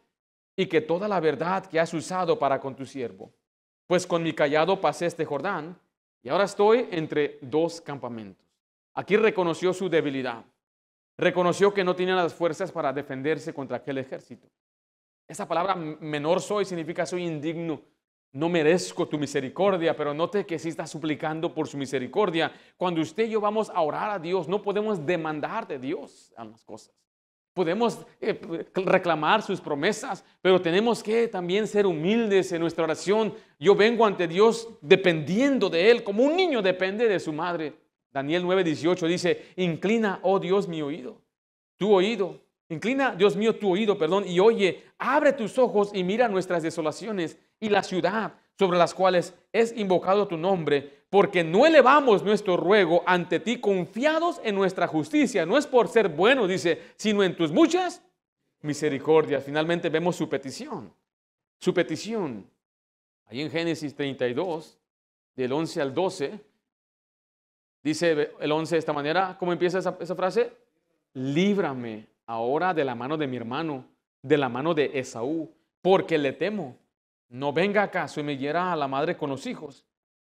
y que toda la verdad que has usado para con tu siervo. Pues con mi callado pasé este Jordán y ahora estoy entre dos campamentos. Aquí reconoció su debilidad reconoció que no tenía las fuerzas para defenderse contra aquel ejército. Esa palabra menor soy significa soy indigno, no merezco tu misericordia, pero note que si está suplicando por su misericordia. Cuando usted y yo vamos a orar a Dios, no podemos demandar de Dios a las cosas. Podemos eh, reclamar sus promesas, pero tenemos que también ser humildes en nuestra oración. Yo vengo ante Dios dependiendo de Él, como un niño depende de su madre. Daniel 9:18 dice, inclina, oh Dios, mi oído, tu oído, inclina, Dios mío, tu oído, perdón, y oye, abre tus ojos y mira nuestras desolaciones y la ciudad sobre las cuales es invocado tu nombre, porque no elevamos nuestro ruego ante ti confiados en nuestra justicia, no es por ser bueno, dice, sino en tus muchas misericordias. Finalmente vemos su petición, su petición. Ahí en Génesis 32, del 11 al 12, Dice el 11 de esta manera, ¿cómo empieza esa, frase? Líbrame ahora de la mano de mi hermano, de la mano de Esaú, porque le temo. No venga acaso y me hiera a la madre con los hijos.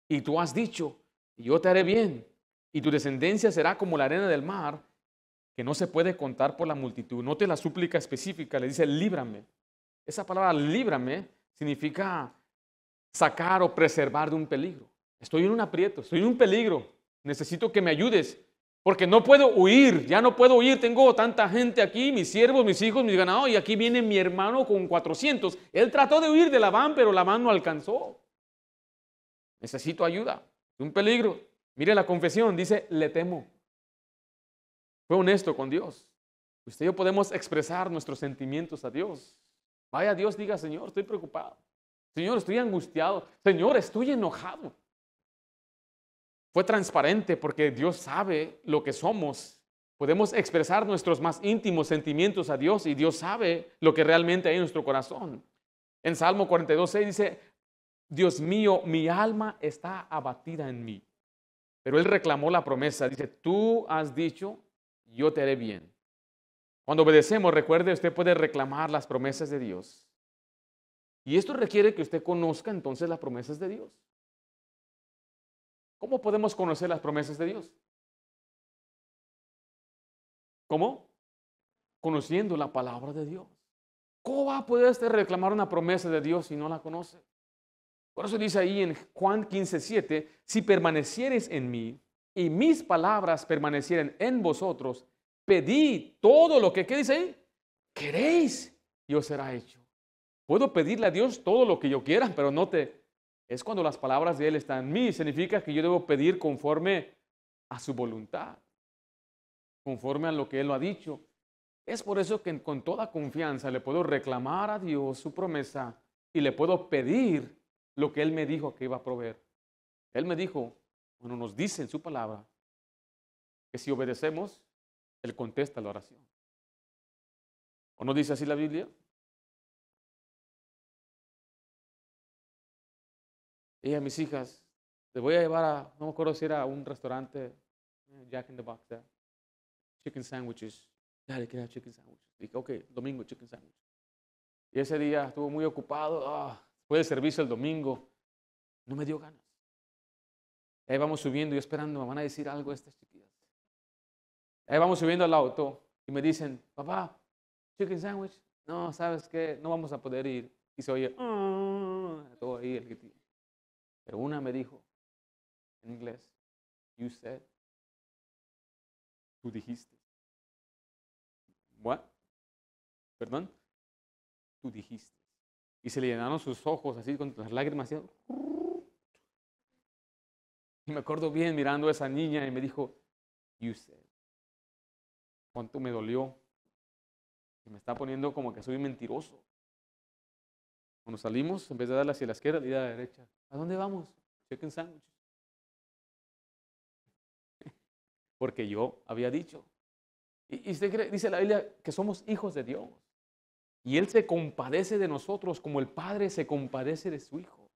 Y tú has dicho, yo te haré bien, y tu descendencia será como la arena del mar, que no se puede contar por la multitud. Note la súplica específica, le dice, líbrame. Esa palabra líbrame significa sacar o preservar de un peligro. Estoy en un aprieto, estoy en un peligro necesito que me ayudes, porque no puedo huir, ya no puedo huir, tengo tanta gente aquí, mis siervos, mis hijos, mis ganados, y aquí viene mi hermano con 400. Él trató de huir de Labán, pero Labán no alcanzó. Necesito ayuda, es un peligro. Mire la confesión, dice, le temo. Fue honesto con Dios. Usted y yo podemos expresar nuestros sentimientos a Dios. Vaya Dios, diga, Señor, estoy preocupado. Señor, estoy angustiado. Señor, estoy enojado. Fue transparente porque Dios sabe lo que somos. Podemos expresar nuestros más íntimos sentimientos a Dios y Dios sabe lo que realmente hay en nuestro corazón. En Salmo 42, 6 dice, Dios mío, mi alma está abatida en mí. Pero él reclamó la promesa. Dice, tú has dicho, yo te haré bien. Cuando obedecemos, recuerde, usted puede reclamar las promesas de Dios. Y esto requiere que usted conozca entonces las promesas de Dios. ¿Cómo podemos conocer las promesas de Dios? ¿Cómo? Conociendo la palabra de Dios. ¿Cómo va a poder este reclamar una promesa de Dios si no la conoce? Por eso dice ahí en Juan 15:7, si permanecieres en mí y mis palabras permanecieren en vosotros, pedí todo lo que, ¿qué dice ahí? Queréis y os será hecho. Puedo pedirle a Dios todo lo que yo quiera, pero no te es cuando las palabras de Él están en mí. Significa que yo debo pedir conforme a su voluntad, conforme a lo que Él lo ha dicho. Es por eso que con toda confianza le puedo reclamar a Dios su promesa y le puedo pedir lo que Él me dijo que iba a proveer. Él me dijo, cuando nos dice en su palabra, que si obedecemos, Él contesta la oración. ¿O no dice así la Biblia? y a mis hijas, les voy a llevar a, no me acuerdo si era un restaurante, eh, Jack in the Box, chicken sandwiches. Dale, queda chicken sandwiches. Dije, ok, domingo, chicken sandwiches. Y ese día estuvo muy ocupado. Después ah, fue de servicio el domingo. No me dio ganas. Ahí vamos subiendo y esperando, me van a decir algo a estas chiquillas. Ahí vamos subiendo al auto y me dicen, papá, chicken sandwich. No, ¿sabes qué? No vamos a poder ir. Y se oye, ah", todo ahí el pero una me dijo en inglés, you said, tú dijiste. What? Perdón, tú dijiste. Y se le llenaron sus ojos así con las lágrimas. Y me acuerdo bien mirando a esa niña y me dijo, you said. Cuánto me dolió. Y me está poniendo como que soy mentiroso. Cuando salimos, en vez de darle hacia la izquierda, le a la derecha. ¿A dónde vamos? Chequen *laughs* Porque yo había dicho. Y, usted dice la Biblia que somos hijos de Dios. Y Él se compadece de nosotros como el Padre se compadece de su Hijo.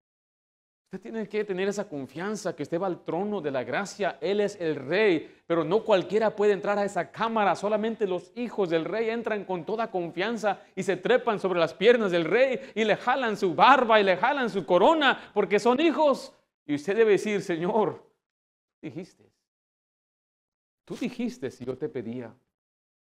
Usted tiene que tener esa confianza que usted va al trono de la gracia, Él es el rey, pero no cualquiera puede entrar a esa cámara, solamente los hijos del rey entran con toda confianza y se trepan sobre las piernas del rey y le jalan su barba y le jalan su corona porque son hijos. Y usted debe decir, Señor, dijiste, tú dijiste si yo te pedía,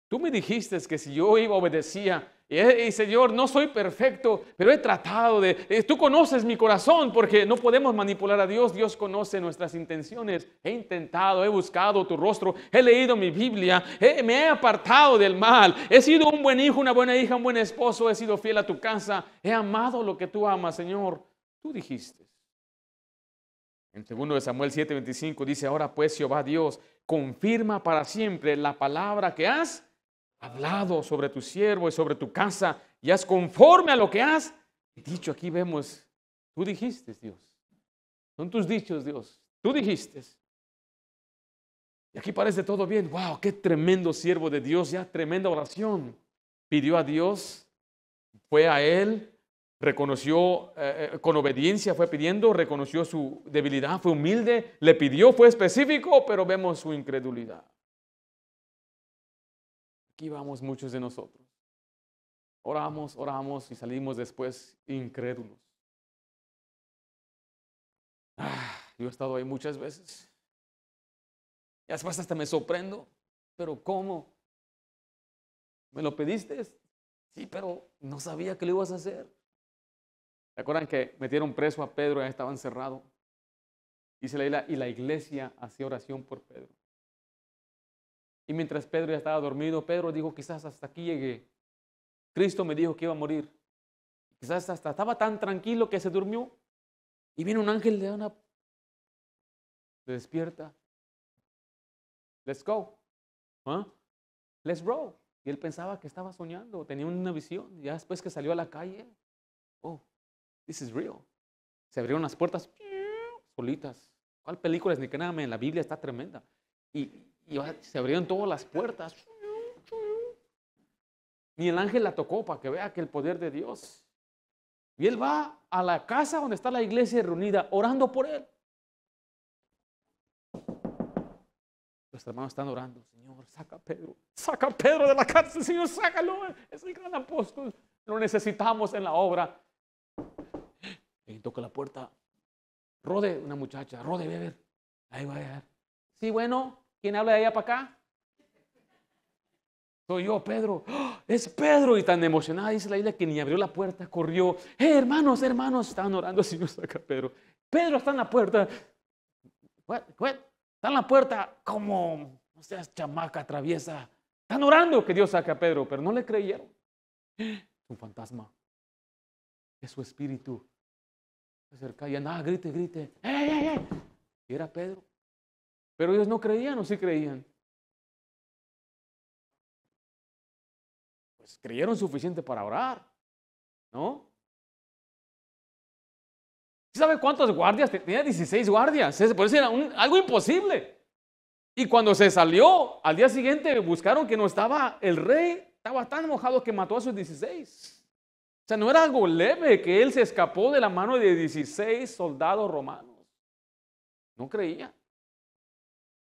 tú me dijiste que si yo iba obedecía, y, Señor, no soy perfecto, pero he tratado de... Eh, tú conoces mi corazón porque no podemos manipular a Dios. Dios conoce nuestras intenciones. He intentado, he buscado tu rostro, he leído mi Biblia, me he apartado del mal. He sido un buen hijo, una buena hija, un buen esposo, he sido fiel a tu casa. He amado lo que tú amas, Señor. Tú dijiste. En 2 Samuel 7:25 dice, ahora pues Jehová Dios confirma para siempre la palabra que has hablado sobre tu siervo y sobre tu casa, y haz conforme a lo que has dicho. Aquí vemos, tú dijiste, Dios. Son tus dichos, Dios. Tú dijiste. Y aquí parece todo bien. ¡Wow! ¡Qué tremendo siervo de Dios! Ya tremenda oración. Pidió a Dios, fue a Él, reconoció eh, eh, con obediencia, fue pidiendo, reconoció su debilidad, fue humilde, le pidió, fue específico, pero vemos su incredulidad aquí vamos muchos de nosotros. Oramos, oramos y salimos después incrédulos. Ah, yo he estado ahí muchas veces. Y después hasta me sorprendo. Pero ¿cómo? ¿Me lo pediste? Sí, pero no sabía que lo ibas a hacer. ¿Se acuerdan que metieron preso a Pedro y estaba encerrado? se la y la iglesia hacía oración por Pedro. Y mientras Pedro ya estaba dormido, Pedro dijo, quizás hasta aquí llegué. Cristo me dijo que iba a morir. Quizás hasta estaba tan tranquilo que se durmió. Y viene un ángel de Ana, Se despierta. Let's go. ¿Ah? Let's roll. Y él pensaba que estaba soñando, tenía una visión. Ya después que salió a la calle, oh, this is real. Se abrieron las puertas solitas. ¿Cuál película es ni que nada? Me la Biblia está tremenda. Y, y se abrieron todas las puertas. Ni el ángel la tocó para que vea que el poder de Dios. Y él va a la casa donde está la iglesia reunida, orando por él. Los hermanos están orando, Señor, saca a Pedro, saca a Pedro de la cárcel, Señor, sácalo. Es el gran apóstol, lo necesitamos en la obra. Y toca la puerta, Rode, una muchacha, Rode, beber Ahí va a llegar Sí, bueno, ¿Quién habla de allá para acá? Soy yo, Pedro. ¡Ah! es Pedro. Y tan emocionada dice la isla que ni abrió la puerta, corrió. Hey, ¡Eh, hermanos, hermanos, Están orando. si Dios saca a Pedro. Pedro está en la puerta. Está en la puerta como, no seas chamaca traviesa. Están orando que Dios saque a Pedro, pero no le creyeron. ¡Eh! Es un fantasma. Es su espíritu. Se acerca y nada, ah, grite, grite. ¡Ey, ¡Eh, ey, ey! Y era Pedro. Pero ellos no creían o sí creían. Pues creyeron suficiente para orar, ¿no? ¿Sabe cuántas guardias? Tenía 16 guardias. Por eso era algo imposible. Y cuando se salió, al día siguiente buscaron que no estaba el rey. Estaba tan mojado que mató a sus 16. O sea, no era algo leve que él se escapó de la mano de 16 soldados romanos. No creía.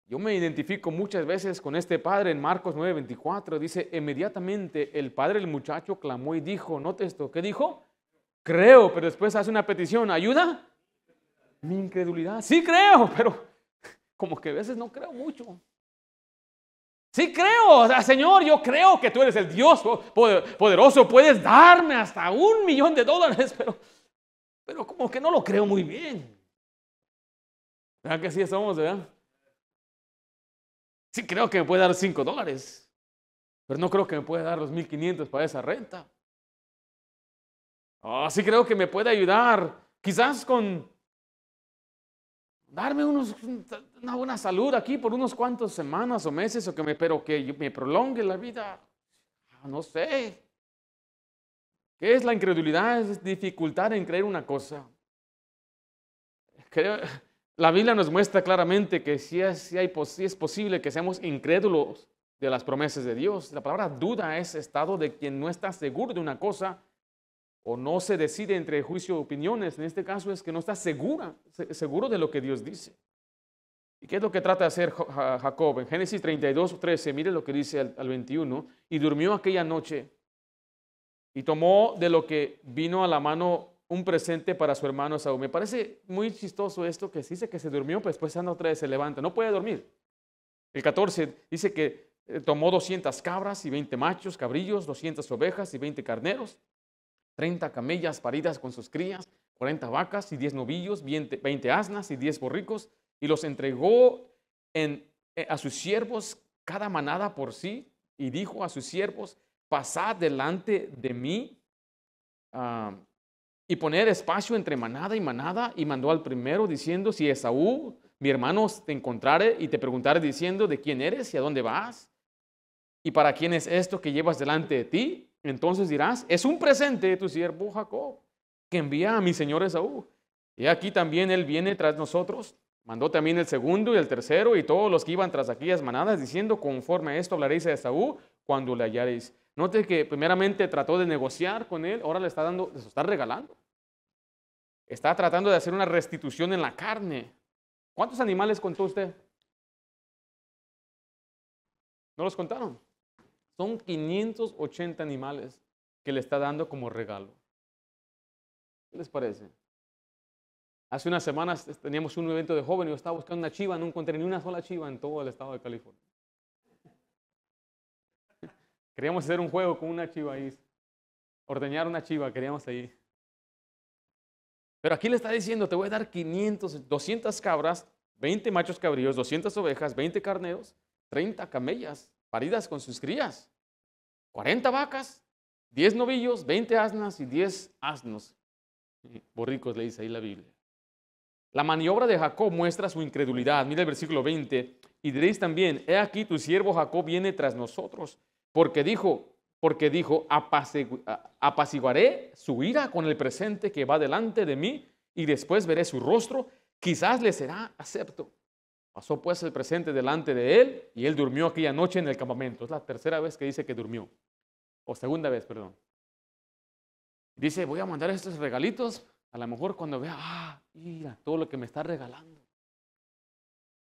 Yo me identifico muchas veces con este padre en Marcos 9:24. Dice, inmediatamente el padre el muchacho clamó y dijo, note esto, ¿qué dijo? Creo, pero después hace una petición, ¿ayuda? Mi incredulidad. Sí creo, pero como que a veces no creo mucho. Sí creo, o sea, Señor, yo creo que tú eres el Dios poderoso, puedes darme hasta un millón de dólares, pero, pero como que no lo creo muy bien. ¿Verdad que sí estamos, verdad? Sí creo que me puede dar 5 dólares, pero no creo que me puede dar los 1.500 para esa renta. Oh, sí creo que me puede ayudar, quizás con darme unos, una buena salud aquí por unos cuantos semanas o meses, o que me, pero que me prolongue la vida. Ah, no sé. ¿Qué es la incredulidad? Es dificultad en creer una cosa. Creo, la Biblia nos muestra claramente que si es, posible que seamos incrédulos de las promesas de Dios. La palabra duda es estado de quien no está seguro de una cosa o no se decide entre juicio o opiniones. En este caso es que no está segura, seguro de lo que Dios dice. ¿Y qué es lo que trata de hacer Jacob? En Génesis 32, 13, mire lo que dice al 21. Y durmió aquella noche y tomó de lo que vino a la mano un presente para su hermano Saúl. Me parece muy chistoso esto que dice que se durmió, pero después anda otra vez, se levanta. No puede dormir. El 14 dice que eh, tomó 200 cabras y 20 machos, cabrillos, 200 ovejas y 20 carneros, 30 camellas paridas con sus crías, 40 vacas y 10 novillos, 20, asnas y 10 borricos, y los entregó en, eh, a sus siervos cada manada por sí, y dijo a sus siervos, pasad delante de mí. Ah, y poner espacio entre manada y manada, y mandó al primero diciendo, si Esaú, mi hermano, te encontrare y te preguntare diciendo, ¿de quién eres y a dónde vas? ¿Y para quién es esto que llevas delante de ti? Entonces dirás, es un presente de tu siervo Jacob, que envía a mi señor Esaú. Y aquí también él viene tras nosotros. Mandó también el segundo y el tercero y todos los que iban tras aquellas manadas, diciendo, conforme a esto hablaréis a Esaú cuando le hallaréis. Note que primeramente trató de negociar con él, ahora le está dando, se está regalando. Está tratando de hacer una restitución en la carne. ¿Cuántos animales contó usted? ¿No los contaron? Son 580 animales que le está dando como regalo. ¿Qué les parece? Hace unas semanas teníamos un evento de jóvenes, yo estaba buscando una chiva, no encontré ni una sola chiva en todo el estado de California. Queríamos hacer un juego con una chiva ahí. Ordeñar una chiva, queríamos ahí. Pero aquí le está diciendo, te voy a dar 500, 200 cabras, 20 machos cabríos, 200 ovejas, 20 carneros, 30 camellas paridas con sus crías, 40 vacas, 10 novillos, 20 asnas y 10 asnos. Borricos le dice ahí la Biblia. La maniobra de Jacob muestra su incredulidad. Mira el versículo 20. Y diréis también, he aquí tu siervo Jacob viene tras nosotros, porque dijo, porque dijo, apaciguaré su ira con el presente que va delante de mí y después veré su rostro, quizás le será acepto. Pasó pues el presente delante de él y él durmió aquella noche en el campamento. Es la tercera vez que dice que durmió, o segunda vez, perdón. Dice, voy a mandar estos regalitos, a lo mejor cuando vea, ah, mira, todo lo que me está regalando.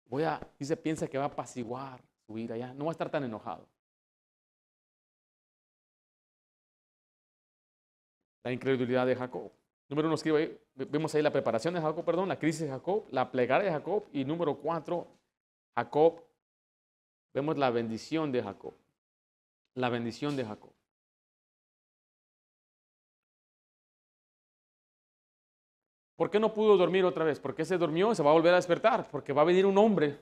Voy a, dice, piensa que va a apaciguar su ira, ya no va a estar tan enojado. la incredulidad de Jacob. Número uno, escribe vemos ahí la preparación de Jacob, perdón, la crisis de Jacob, la plegaria de Jacob. Y número cuatro, Jacob, vemos la bendición de Jacob. La bendición de Jacob. ¿Por qué no pudo dormir otra vez? ¿Por qué se durmió? Se va a volver a despertar, porque va a venir un hombre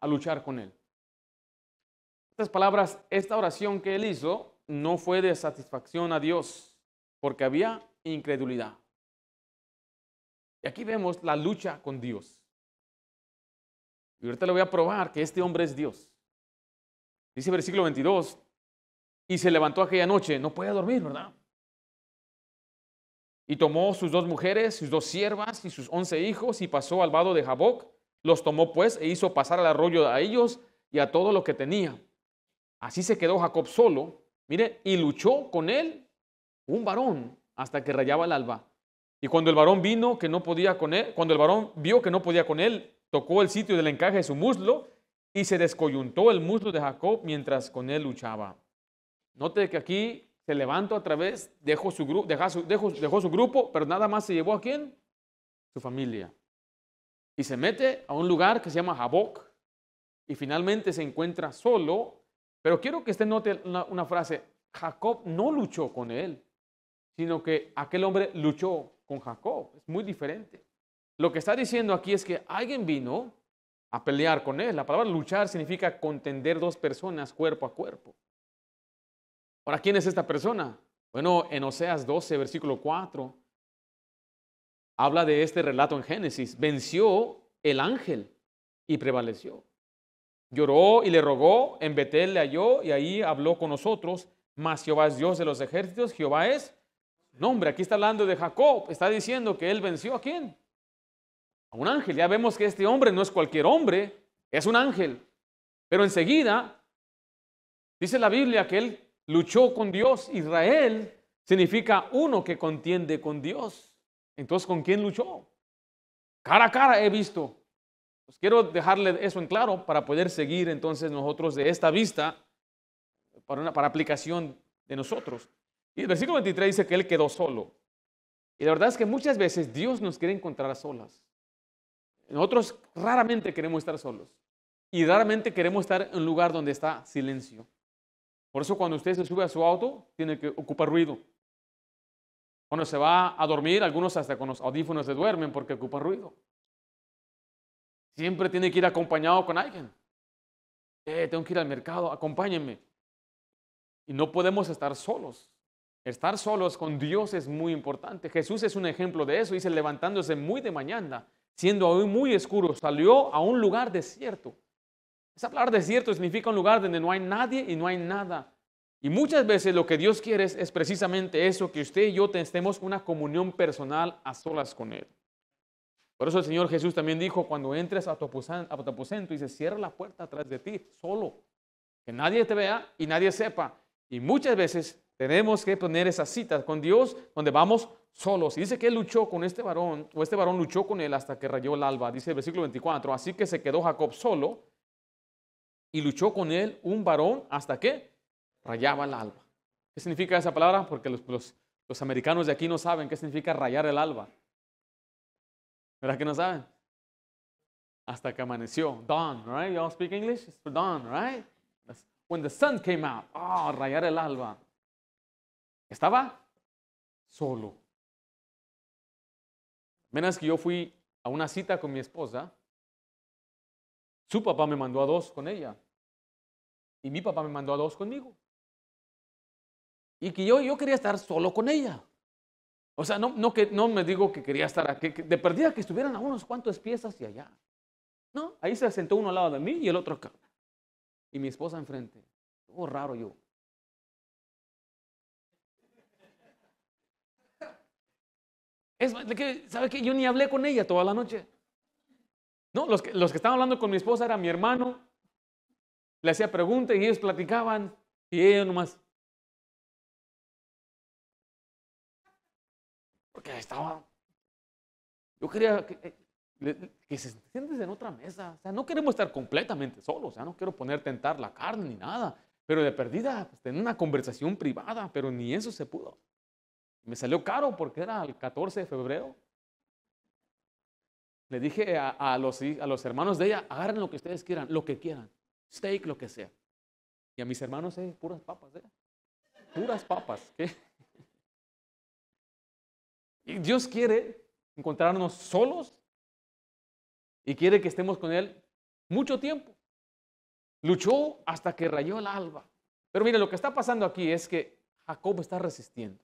a luchar con él. Estas palabras, esta oración que él hizo, no fue de satisfacción a Dios porque había incredulidad. Y aquí vemos la lucha con Dios. Y ahorita le voy a probar que este hombre es Dios. Dice versículo 22, y se levantó aquella noche, no podía dormir, ¿verdad? Y tomó sus dos mujeres, sus dos siervas y sus once hijos y pasó al vado de Jaboc. Los tomó pues e hizo pasar al arroyo a ellos y a todo lo que tenía. Así se quedó Jacob solo, mire, y luchó con él un varón, hasta que rayaba el alba. Y cuando el varón vino que no podía con él, cuando el varón vio que no podía con él, tocó el sitio del encaje de su muslo y se descoyuntó el muslo de Jacob mientras con él luchaba. Note que aquí se levantó otra vez, dejó su, grupo, dejó, su grupo, pero nada más se llevó a quién? Su familia. Y se mete a un lugar que se llama Jaboc y finalmente se encuentra solo. Pero quiero que usted note una frase, Jacob no luchó con él sino que aquel hombre luchó con Jacob. Es muy diferente. Lo que está diciendo aquí es que alguien vino a pelear con él. La palabra luchar significa contender dos personas cuerpo a cuerpo. Ahora, ¿quién es esta persona? Bueno, en Oseas 12, versículo 4, habla de este relato en Génesis. Venció el ángel y prevaleció. Lloró y le rogó, en Betel le halló y ahí habló con nosotros, mas Jehová es Dios de los ejércitos, Jehová es no, hombre, aquí está hablando de Jacob, está diciendo que él venció a quién? A un ángel. Ya vemos que este hombre no es cualquier hombre, es un ángel. Pero enseguida dice la Biblia que él luchó con Dios. Israel significa uno que contiende con Dios. Entonces, ¿con quién luchó? Cara a cara he visto. Pues quiero dejarle eso en claro para poder seguir entonces nosotros de esta vista para, una, para aplicación de nosotros. Y el versículo 23 dice que él quedó solo. Y la verdad es que muchas veces Dios nos quiere encontrar a solas. Nosotros raramente queremos estar solos. Y raramente queremos estar en un lugar donde está silencio. Por eso cuando usted se sube a su auto, tiene que ocupar ruido. Cuando se va a dormir, algunos hasta con los audífonos se duermen porque ocupa ruido. Siempre tiene que ir acompañado con alguien. Eh, tengo que ir al mercado, acompáñenme. Y no podemos estar solos. Estar solos con Dios es muy importante. Jesús es un ejemplo de eso. Dice, levantándose muy de mañana, siendo aún muy oscuro, salió a un lugar desierto. Esa palabra desierto significa un lugar donde no hay nadie y no hay nada. Y muchas veces lo que Dios quiere es, precisamente eso, que usted y yo tengamos una comunión personal a solas con Él. Por eso el Señor Jesús también dijo, cuando entres a tu aposento, dice, cierra la puerta atrás de ti, solo, que nadie te vea y nadie sepa. Y muchas veces tenemos que poner esas citas con Dios donde vamos solos. Y dice que él luchó con este varón, o este varón luchó con él hasta que rayó el alba, dice el versículo 24. Así que se quedó Jacob solo y luchó con él un varón hasta que rayaba el alba. ¿Qué significa esa palabra? Porque los, los, americanos de aquí no saben qué significa rayar el alba. ¿Verdad que no saben? Hasta que amaneció. Dawn, right? You all speak English? It's for dawn, right? when the sun came out. Ah, rayar el alba. Estaba solo. Menos que yo fui a una cita con mi esposa, su papá me mandó a dos con ella y mi papá me mandó a dos conmigo. Y que yo, quería estar solo con ella. O sea, no, me digo que quería estar aquí, de perdida que estuvieran a unos cuantos piezas y allá. No, ahí se sentó uno al lado de mí y el otro acá. Y mi esposa enfrente. Todo raro yo. Es que, qué? Yo ni hablé con ella toda la noche. No, los que, los que estaban hablando con mi esposa era mi hermano. Le hacía preguntas y ellos platicaban y ellos nomás. Porque estaba. Yo quería eh, que, se sientes en otra mesa. O sea, no queremos estar completamente solos. O sea, no quiero poner tentar la carne ni nada. Pero de perdida, pues, en una conversación privada, pero ni eso se pudo. Me salió caro porque era el 14 de febrero. Le dije a, los, a los hermanos de ella, agarren lo que ustedes quieran, lo que quieran, steak, lo que sea. Y a mis hermanos, eh, puras papas, ¿eh? puras papas. ¿qué? Y Dios quiere encontrarnos solos y quiere que estemos con Él mucho tiempo. Luchó hasta que rayó el alba. Pero mire, lo que está pasando aquí es que Jacob está resistiendo.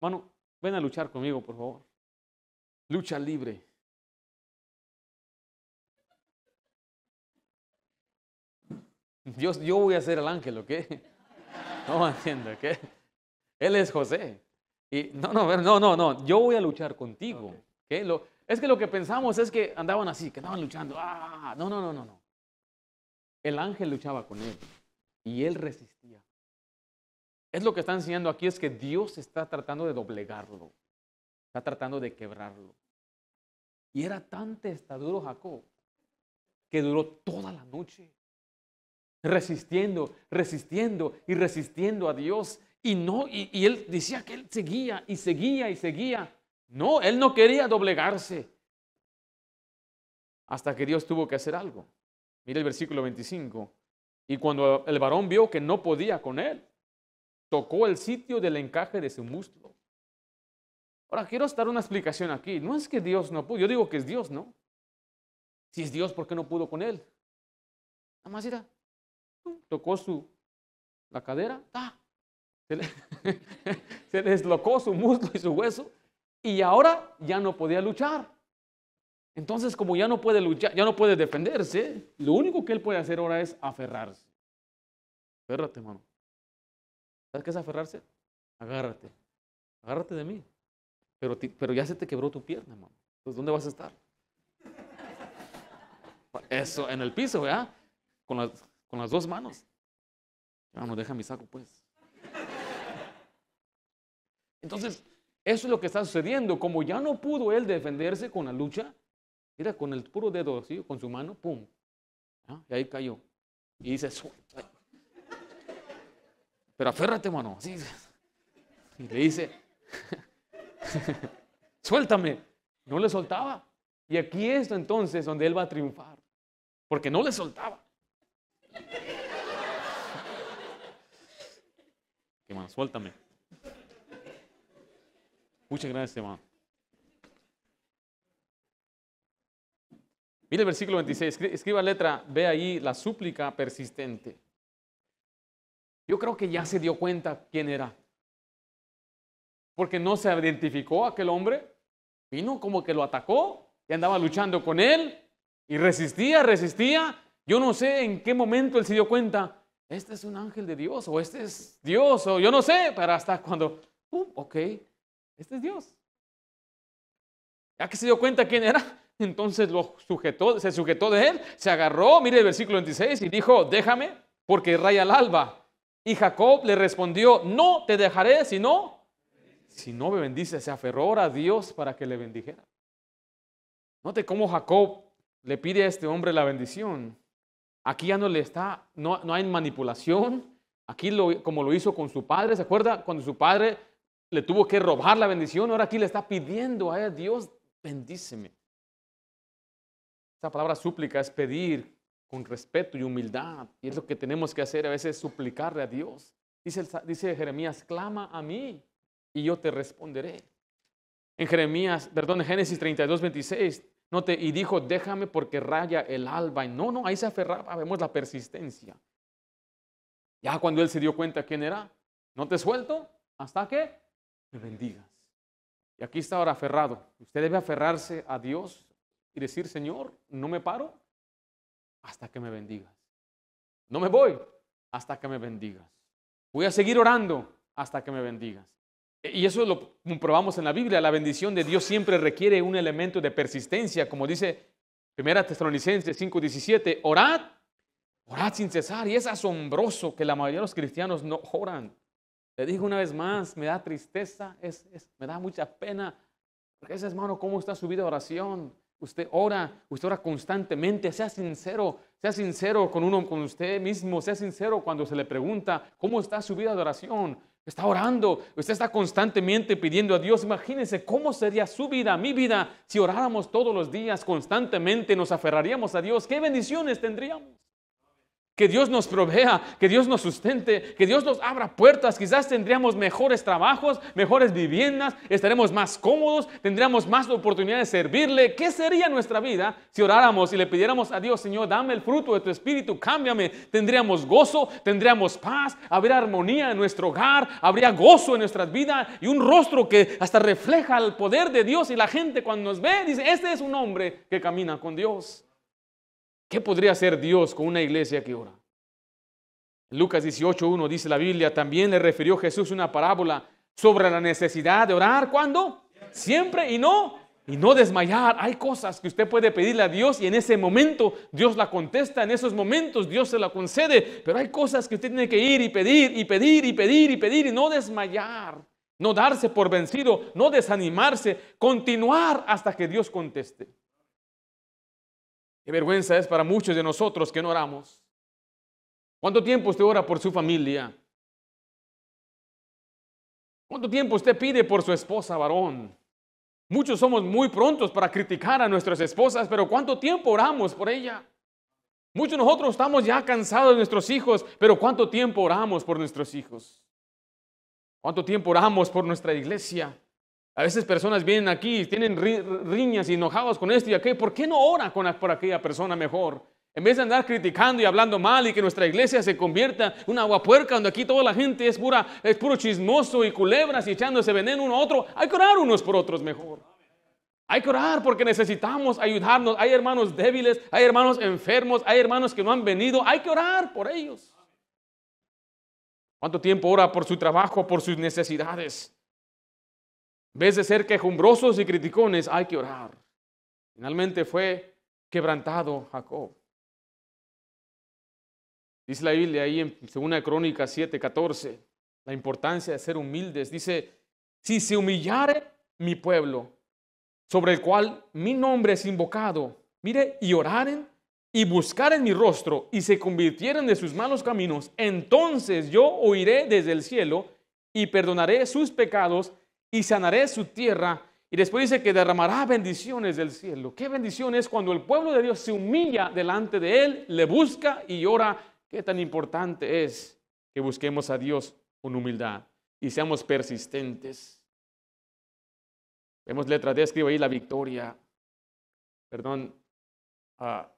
Mano, ven a luchar conmigo, por favor. Lucha libre. Yo, yo voy a ser el ángel, ¿ok? *laughs* No entiendo, ¿ok? Él es José. Y no, no, no, no, no, yo voy a luchar contigo. es que lo que pensamos es que andaban así, que andaban luchando. Ah, no, no, no, no, no. El ángel luchaba con él y él resistía. Es lo que está enseñando aquí, es que Dios está tratando de doblegarlo, está tratando de quebrarlo. Y era tan testaduro Jacob que duró toda la noche resistiendo, resistiendo y resistiendo a Dios. Y no, y, él decía que él seguía y seguía y seguía. No, él no quería doblegarse. Hasta que Dios tuvo que hacer algo. Mira el versículo 25. Y cuando el varón vio que no podía con él, tocó el sitio del encaje de su muslo. Ahora, quiero dar una explicación aquí. No es que Dios no pudo, yo digo que es Dios, ¿no? Si es Dios, ¿por qué no pudo con él? Nada más era, tocó su, la cadera, *laughs* se, deslocó su muslo y su hueso y ahora ya no podía luchar. Entonces, como ya no puede luchar, ya no puede defenderse, lo único que él puede hacer ahora es aferrarse. Aferrate, hermano. ¿Sabes qué es aferrarse? Agárrate. Agárrate de mí. Pero, pero ya se te quebró tu pierna, mamá. Entonces, pues, ¿dónde vas a estar? Eso, en el piso, ¿verdad? Con las, con las dos manos. No deja mi saco, pues. Entonces, eso es lo que está sucediendo. Como ya no pudo él defenderse con la lucha, mira, con el puro dedo, ¿sí? con su mano, ¡pum! ¿Ah? Y ahí cayó. Y dice, suelta pero aférrate, mano. Sí. Y le dice, *laughs* suéltame. No le soltaba. Y aquí es entonces donde él va a triunfar, porque no le soltaba. suéltame. Muchas gracias, hermano. Mire el versículo 26, escriba letra, ve ahí la súplica persistente. Yo creo que ya se dio cuenta quién era. Porque no se identificó aquel hombre. Vino como que lo atacó y andaba luchando con él y resistía, resistía. Yo no sé en qué momento él se dio cuenta, este es un ángel de Dios o este es Dios o yo no sé, pero hasta cuando, ok, este es Dios. Ya que se dio cuenta quién era, entonces lo sujetó, se sujetó de él, se agarró, mire el versículo 26 y dijo, déjame porque raya el alba. Y Jacob le respondió, no te dejaré si no, si no me bendices, se aferró a Dios para que le bendijera. Note cómo Jacob le pide a este hombre la bendición. Aquí ya no le está, no, hay manipulación. Aquí lo, como lo hizo con su padre, ¿se acuerda? Cuando su padre le tuvo que robar la bendición, ahora aquí le está pidiendo a Dios, bendíceme. Esta palabra súplica es pedir con respeto y humildad. Y es lo que tenemos que hacer a veces, suplicarle a Dios. Dice, dice Jeremías, clama a mí y yo te responderé. En Jeremías, perdón, en Génesis 32, 26, note, y dijo, déjame porque raya el alba. Y no, no, ahí se aferraba, vemos la persistencia. Ya cuando él se dio cuenta quién era, no te suelto hasta que me bendigas. Y aquí está ahora aferrado. Usted debe aferrarse a Dios y decir, Señor, no me paro hasta que me bendigas. No me voy hasta que me bendigas. Voy a seguir orando hasta que me bendigas. E, y eso lo probamos en la Biblia. La bendición de Dios siempre requiere un elemento de persistencia, como dice primera Tesalonicenses 5:17. Orad, orad sin cesar. Y es asombroso que la mayoría de los cristianos no oran. Le digo una vez más, me da tristeza, es, me da mucha pena. Porque ese hermano, ¿cómo está su vida oración? Usted ora, usted ora constantemente, sea sincero, sea sincero con uno, con usted mismo, sea sincero cuando se le pregunta cómo está su vida de oración. Está orando, usted está constantemente pidiendo a Dios. Imagínense cómo sería su vida, mi vida, si oráramos todos los días constantemente, nos aferraríamos a Dios. ¿Qué bendiciones tendríamos? que Dios nos provea, que Dios nos sustente, que Dios nos abra puertas. Quizás tendríamos mejores trabajos, mejores viviendas, estaremos más cómodos, tendríamos más oportunidad de servirle. ¿Qué sería nuestra vida si oráramos y le pidiéramos a Dios, Señor, dame el fruto de tu espíritu, cámbiame? Tendríamos gozo, tendríamos paz, habría armonía en nuestro hogar, habría gozo en nuestras vidas y un rostro que hasta refleja el poder de Dios y la gente cuando nos ve dice, este es un hombre que camina con Dios. ¿Qué podría hacer Dios con una iglesia que ora? Lucas 18.1 dice la Biblia, también le refirió Jesús una parábola sobre la necesidad de orar. ¿Cuándo? Siempre y no. Y no desmayar. Hay cosas que usted puede pedirle a Dios y en ese momento Dios la contesta, en esos momentos Dios se la concede. Pero hay cosas que usted tiene que ir y pedir y pedir y pedir y pedir y no desmayar. No darse por vencido, no desanimarse, continuar hasta que Dios conteste. Qué vergüenza es para muchos de nosotros que no oramos. ¿Cuánto tiempo usted ora por su familia? ¿Cuánto tiempo usted pide por su esposa, varón? Muchos somos muy prontos para criticar a nuestras esposas, pero ¿cuánto tiempo oramos por ella? Muchos de nosotros estamos ya cansados de nuestros hijos, pero ¿cuánto tiempo oramos por nuestros hijos? ¿Cuánto tiempo oramos por nuestra iglesia? A veces personas vienen aquí, y tienen riñas y enojados con esto y aquello. ¿Por qué no ora con por aquella persona mejor? En vez de andar criticando y hablando mal y que nuestra iglesia se convierta en una aguapuerca donde aquí toda la gente es, pura, es puro chismoso y culebras y echándose veneno uno a otro, hay que orar unos por otros mejor. Hay que orar porque necesitamos ayudarnos. Hay hermanos débiles, hay hermanos enfermos, hay hermanos que no han venido. Hay que orar por ellos. ¿Cuánto tiempo ora por su trabajo, por sus necesidades? En vez de ser quejumbrosos y criticones, hay que orar. Finalmente fue quebrantado Jacob. Dice la Biblia ahí en 2 Crónicas 7:14, la importancia de ser humildes. Dice, si se humillare mi pueblo, sobre el cual mi nombre es invocado, mire, y oraren y buscaren mi rostro y se convirtieren de sus malos caminos, entonces yo oiré desde el cielo y perdonaré sus pecados y sanaré su tierra. Y después dice que derramará bendiciones del cielo. ¿Qué bendición es cuando el pueblo de Dios se humilla delante de Él, le busca y ora? ¿Qué tan importante es que busquemos a Dios con humildad y seamos persistentes? Vemos letra D, escribo ahí la victoria. Perdón, ah,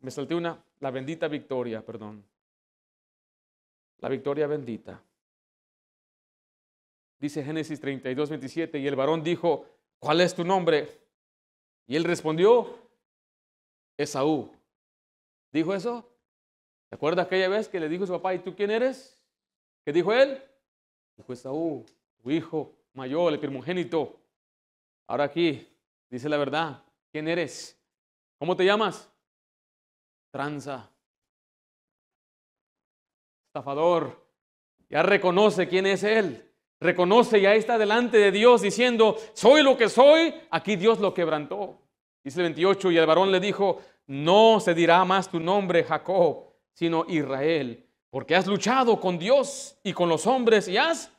me salté una, la bendita victoria, perdón. La victoria bendita. Dice Génesis 32, 27, y el varón dijo, ¿cuál es tu nombre? Y él respondió, Esaú. ¿Dijo eso? ¿Te acuerdas aquella vez que le dijo a su papá, ¿y tú quién eres? ¿Qué dijo él? Dijo Esaú, tu hijo mayor, el primogénito. Ahora aquí, dice la verdad, ¿quién eres? ¿Cómo te llamas? Tranza. Estafador. Ya reconoce quién es él reconoce y ahí está delante de Dios diciendo, soy lo que soy, aquí Dios lo quebrantó. Dice el 28, y el varón le dijo, no se dirá más tu nombre Jacob, sino Israel, porque has luchado con Dios y con los hombres y has,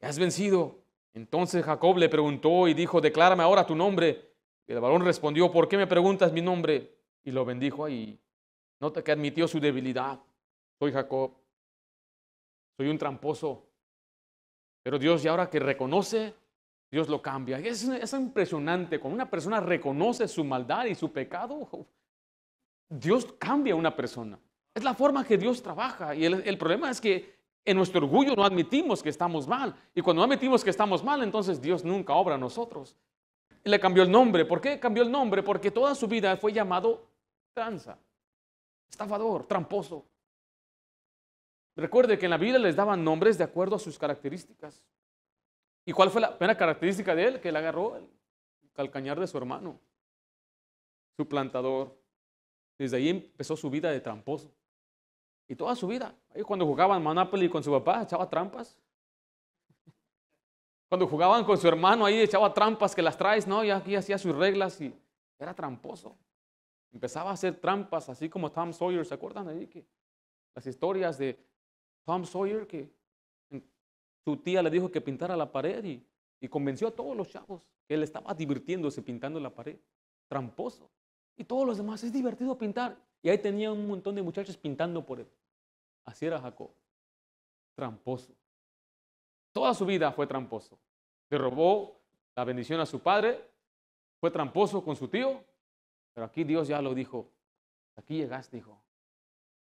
has vencido. Entonces Jacob le preguntó y dijo, declárame ahora tu nombre. Y el varón respondió, ¿por qué me preguntas mi nombre? Y lo bendijo ahí. Nota que admitió su debilidad. Soy Jacob. Soy un tramposo pero Dios, ya ahora que reconoce, Dios lo cambia. Es, es impresionante. Cuando una persona reconoce su maldad y su pecado, Dios cambia a una persona. Es la forma que Dios trabaja. Y el, problema es que en nuestro orgullo no admitimos que estamos mal. Y cuando no admitimos que estamos mal, entonces Dios nunca obra a nosotros. Le cambió el nombre. ¿Por qué cambió el nombre? Porque toda su vida fue llamado tranza, estafador, tramposo. Recuerde que en la vida les daban nombres de acuerdo a sus características. ¿Y cuál fue la primera característica de él? Que le agarró el calcañar de su hermano, su plantador. Desde ahí empezó su vida de tramposo. Y toda su vida. ahí cuando jugaban Manapoli con su papá, echaba trampas. Cuando jugaban con su hermano ahí, echaba trampas que las traes, ¿no? Y aquí hacía sus reglas y era tramposo. Empezaba a hacer trampas, así como Tom Sawyer, ¿se acuerdan ahí? Que las historias de Tom Sawyer, que su tía le dijo que pintara la pared y, convenció a todos los chavos que él estaba divirtiéndose pintando la pared. Tramposo. Y todos los demás, es divertido pintar. Y ahí tenía un montón de muchachos pintando por él. Así era Jacob. Tramposo. Toda su vida fue tramposo. Le robó la bendición a su padre, fue tramposo con su tío, pero aquí Dios ya lo dijo. Aquí llegaste, hijo.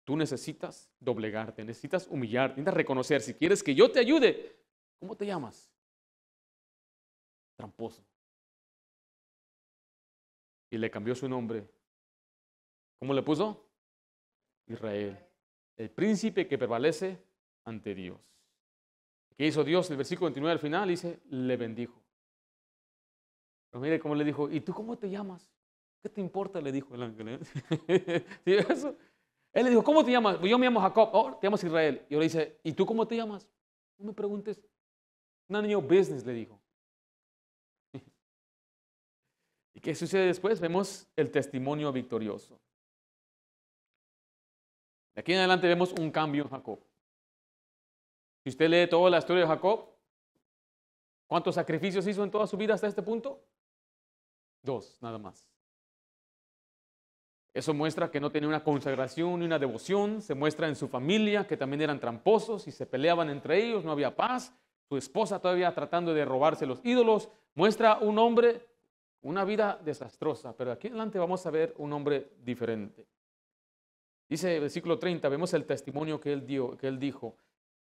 Tú necesitas doblegarte, necesitas humillarte, necesitas reconocer. Si quieres que yo te ayude, ¿cómo te llamas? Tramposo. Y le cambió su nombre. ¿Cómo le puso? Israel. El príncipe que prevalece ante Dios. ¿Qué hizo Dios? El versículo 29 al final dice, le bendijo. Pero mire cómo le dijo, ¿y tú cómo te llamas? ¿Qué te importa? Le dijo el ángel. ¿eh? *laughs* ¿Sí, eso? Él le dijo, ¿cómo te llamas? Yo me llamo Jacob, oh, te llamas Israel. Y le dice, ¿y tú cómo te llamas? No me preguntes. Un niño business, le dijo. *laughs* ¿Y qué sucede después? Vemos el testimonio victorioso. De aquí en adelante vemos un cambio en Jacob. Si usted lee toda la historia de Jacob, ¿cuántos sacrificios hizo en toda su vida hasta este punto? Dos, nada más. Eso muestra que no tenía una consagración ni una devoción. Se muestra en su familia que también eran tramposos y se peleaban entre ellos, no había paz. Su esposa todavía tratando de robarse los ídolos. Muestra un hombre, una vida desastrosa. Pero aquí adelante vamos a ver un hombre diferente. Dice el versículo 30, vemos el testimonio que él, dio, que él dijo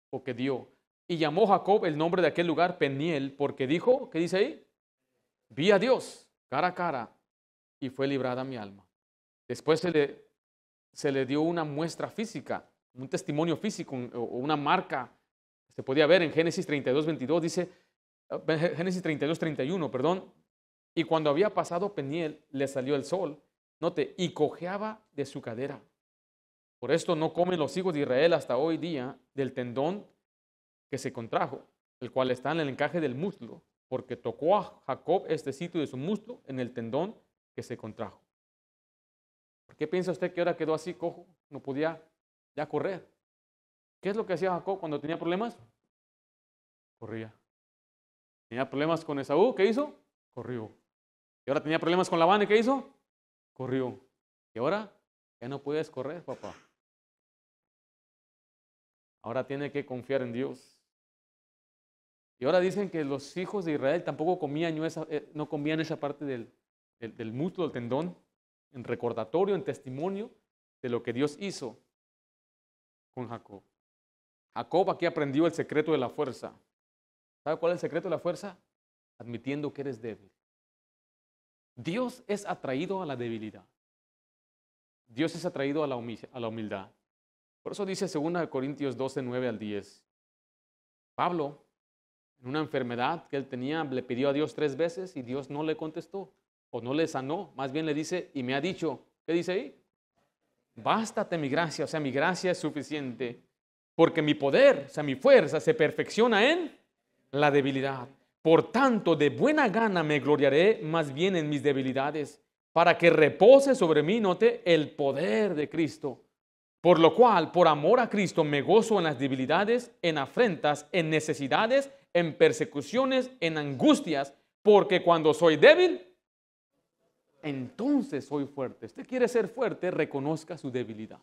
o que dio. Y llamó Jacob el nombre de aquel lugar Peniel, porque dijo, ¿qué dice ahí? Vi a Dios cara a cara y fue librada mi alma. Después se le, se le dio una muestra física, un testimonio físico o una marca. Se podía ver en Génesis 32, 22, dice, eh, Génesis 32, 31, perdón. Y cuando había pasado Peniel, le salió el sol, note, y cojeaba de su cadera. Por esto no comen los hijos de Israel hasta hoy día del tendón que se contrajo, el cual está en el encaje del muslo, porque tocó a Jacob este sitio de su muslo en el tendón que se contrajo. ¿Por qué piensa usted que ahora quedó así cojo? No podía ya correr. ¿Qué es lo que hacía Jacob cuando tenía problemas? Corría. Tenía problemas con Esaú, ¿qué hizo? Corrió. Y ahora tenía problemas con Labán, qué hizo? Corrió. Y ahora ya no puedes correr, papá. Ahora tiene que confiar en Dios. Y ahora dicen que los hijos de Israel tampoco comían esa, eh, no comían esa parte del, del, del muslo, del tendón en recordatorio, en testimonio de lo que Dios hizo con Jacob. Jacob aquí aprendió el secreto de la fuerza. ¿Sabe cuál es el secreto de la fuerza? Admitiendo que eres débil. Dios es atraído a la debilidad. Dios es atraído a la, humildad. Por eso dice 2 Corintios 12, 9 al 10. Pablo, en una enfermedad que él tenía, le pidió a Dios tres veces y Dios no le contestó o no le sanó, más bien le dice, y me ha dicho, ¿qué dice ahí? Bástate mi gracia, o sea, mi gracia es suficiente, porque mi poder, o sea, mi fuerza se perfecciona en la debilidad. Por tanto, de buena gana me gloriaré más bien en mis debilidades, para que repose sobre mí, note, el poder de Cristo. Por lo cual, por amor a Cristo, me gozo en las debilidades, en afrentas, en necesidades, en persecuciones, en angustias, porque cuando soy débil, entonces soy fuerte. Usted quiere ser fuerte, reconozca su debilidad.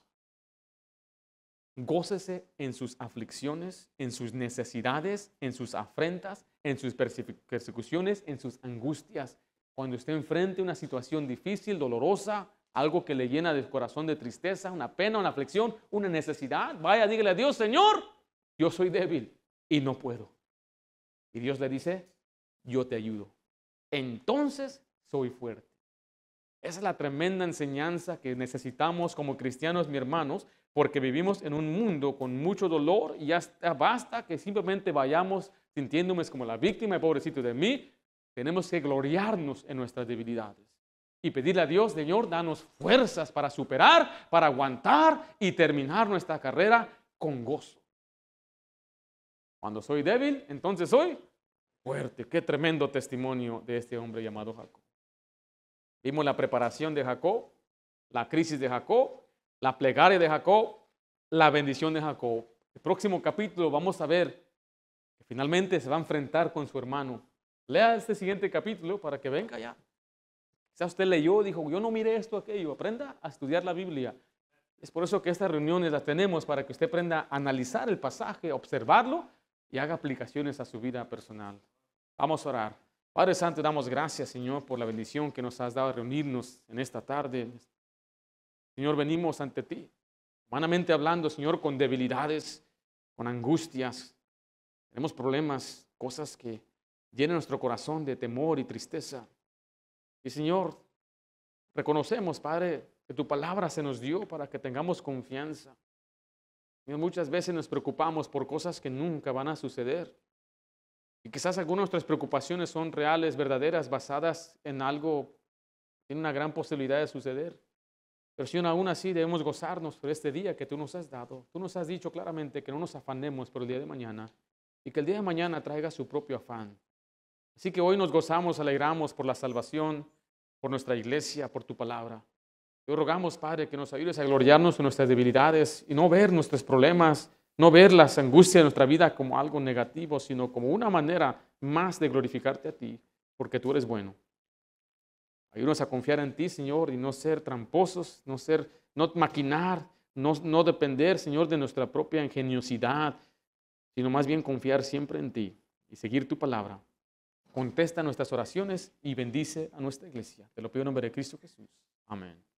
Gócese en sus aflicciones, en sus necesidades, en sus afrentas, en sus persecuciones, en sus angustias. Cuando usted enfrente una situación difícil, dolorosa, algo que le llena del corazón de tristeza, una pena, una aflicción, una necesidad, vaya, dígale a Dios, Señor, yo soy débil y no puedo. Y Dios le dice, yo te ayudo. Entonces soy fuerte. Esa es la tremenda enseñanza que necesitamos como cristianos, mis hermanos, porque vivimos en un mundo con mucho dolor y hasta basta que simplemente vayamos sintiéndonos como la víctima y pobrecito de mí. Tenemos que gloriarnos en nuestras debilidades y pedirle a Dios, Señor, danos fuerzas para superar, para aguantar y terminar nuestra carrera con gozo. Cuando soy débil, entonces soy fuerte. Qué tremendo testimonio de este hombre llamado Jacob. Vimos la preparación de Jacob, la crisis de Jacob, la plegaria de Jacob, la bendición de Jacob. El próximo capítulo vamos a ver que finalmente se va a enfrentar con su hermano. Lea este siguiente capítulo para que venga ya. Quizás usted leyó, dijo, yo no mire esto, aquello. Aprenda a estudiar la Biblia. Es por eso que estas reuniones las tenemos para que usted aprenda a analizar el pasaje, observarlo y haga aplicaciones a su vida personal. Vamos a orar. Padre Santo, damos gracias, Señor, por la bendición que nos has dado de reunirnos en esta tarde. Señor, venimos ante ti, humanamente hablando, Señor, con debilidades, con angustias. Tenemos problemas, cosas que llenan nuestro corazón de temor y tristeza. Y Señor, reconocemos, Padre, que tu palabra se nos dio para que tengamos confianza. muchas veces nos preocupamos por cosas que nunca van a suceder. Y quizás algunas de nuestras preocupaciones son reales, verdaderas, basadas en algo que tiene una gran posibilidad de suceder. Pero si aún así debemos gozarnos por este día que tú nos has dado. Tú nos has dicho claramente que no nos afanemos por el día de mañana y que el día de mañana traiga su propio afán. Así que hoy nos gozamos, alegramos por la salvación, por nuestra iglesia, por tu palabra. Te rogamos, Padre, que nos ayudes a gloriarnos en nuestras debilidades y no ver nuestros problemas no ver las angustias de nuestra vida como algo negativo, sino como una manera más de glorificarte a ti, porque tú eres bueno. Ayúdanos a confiar en ti, Señor, y no ser tramposos, no ser, no maquinar, no, no depender, Señor, de nuestra propia ingeniosidad, sino más bien confiar siempre en ti y seguir tu palabra. Contesta nuestras oraciones y bendice a nuestra iglesia. Te lo pido en nombre de Cristo Jesús. Amén.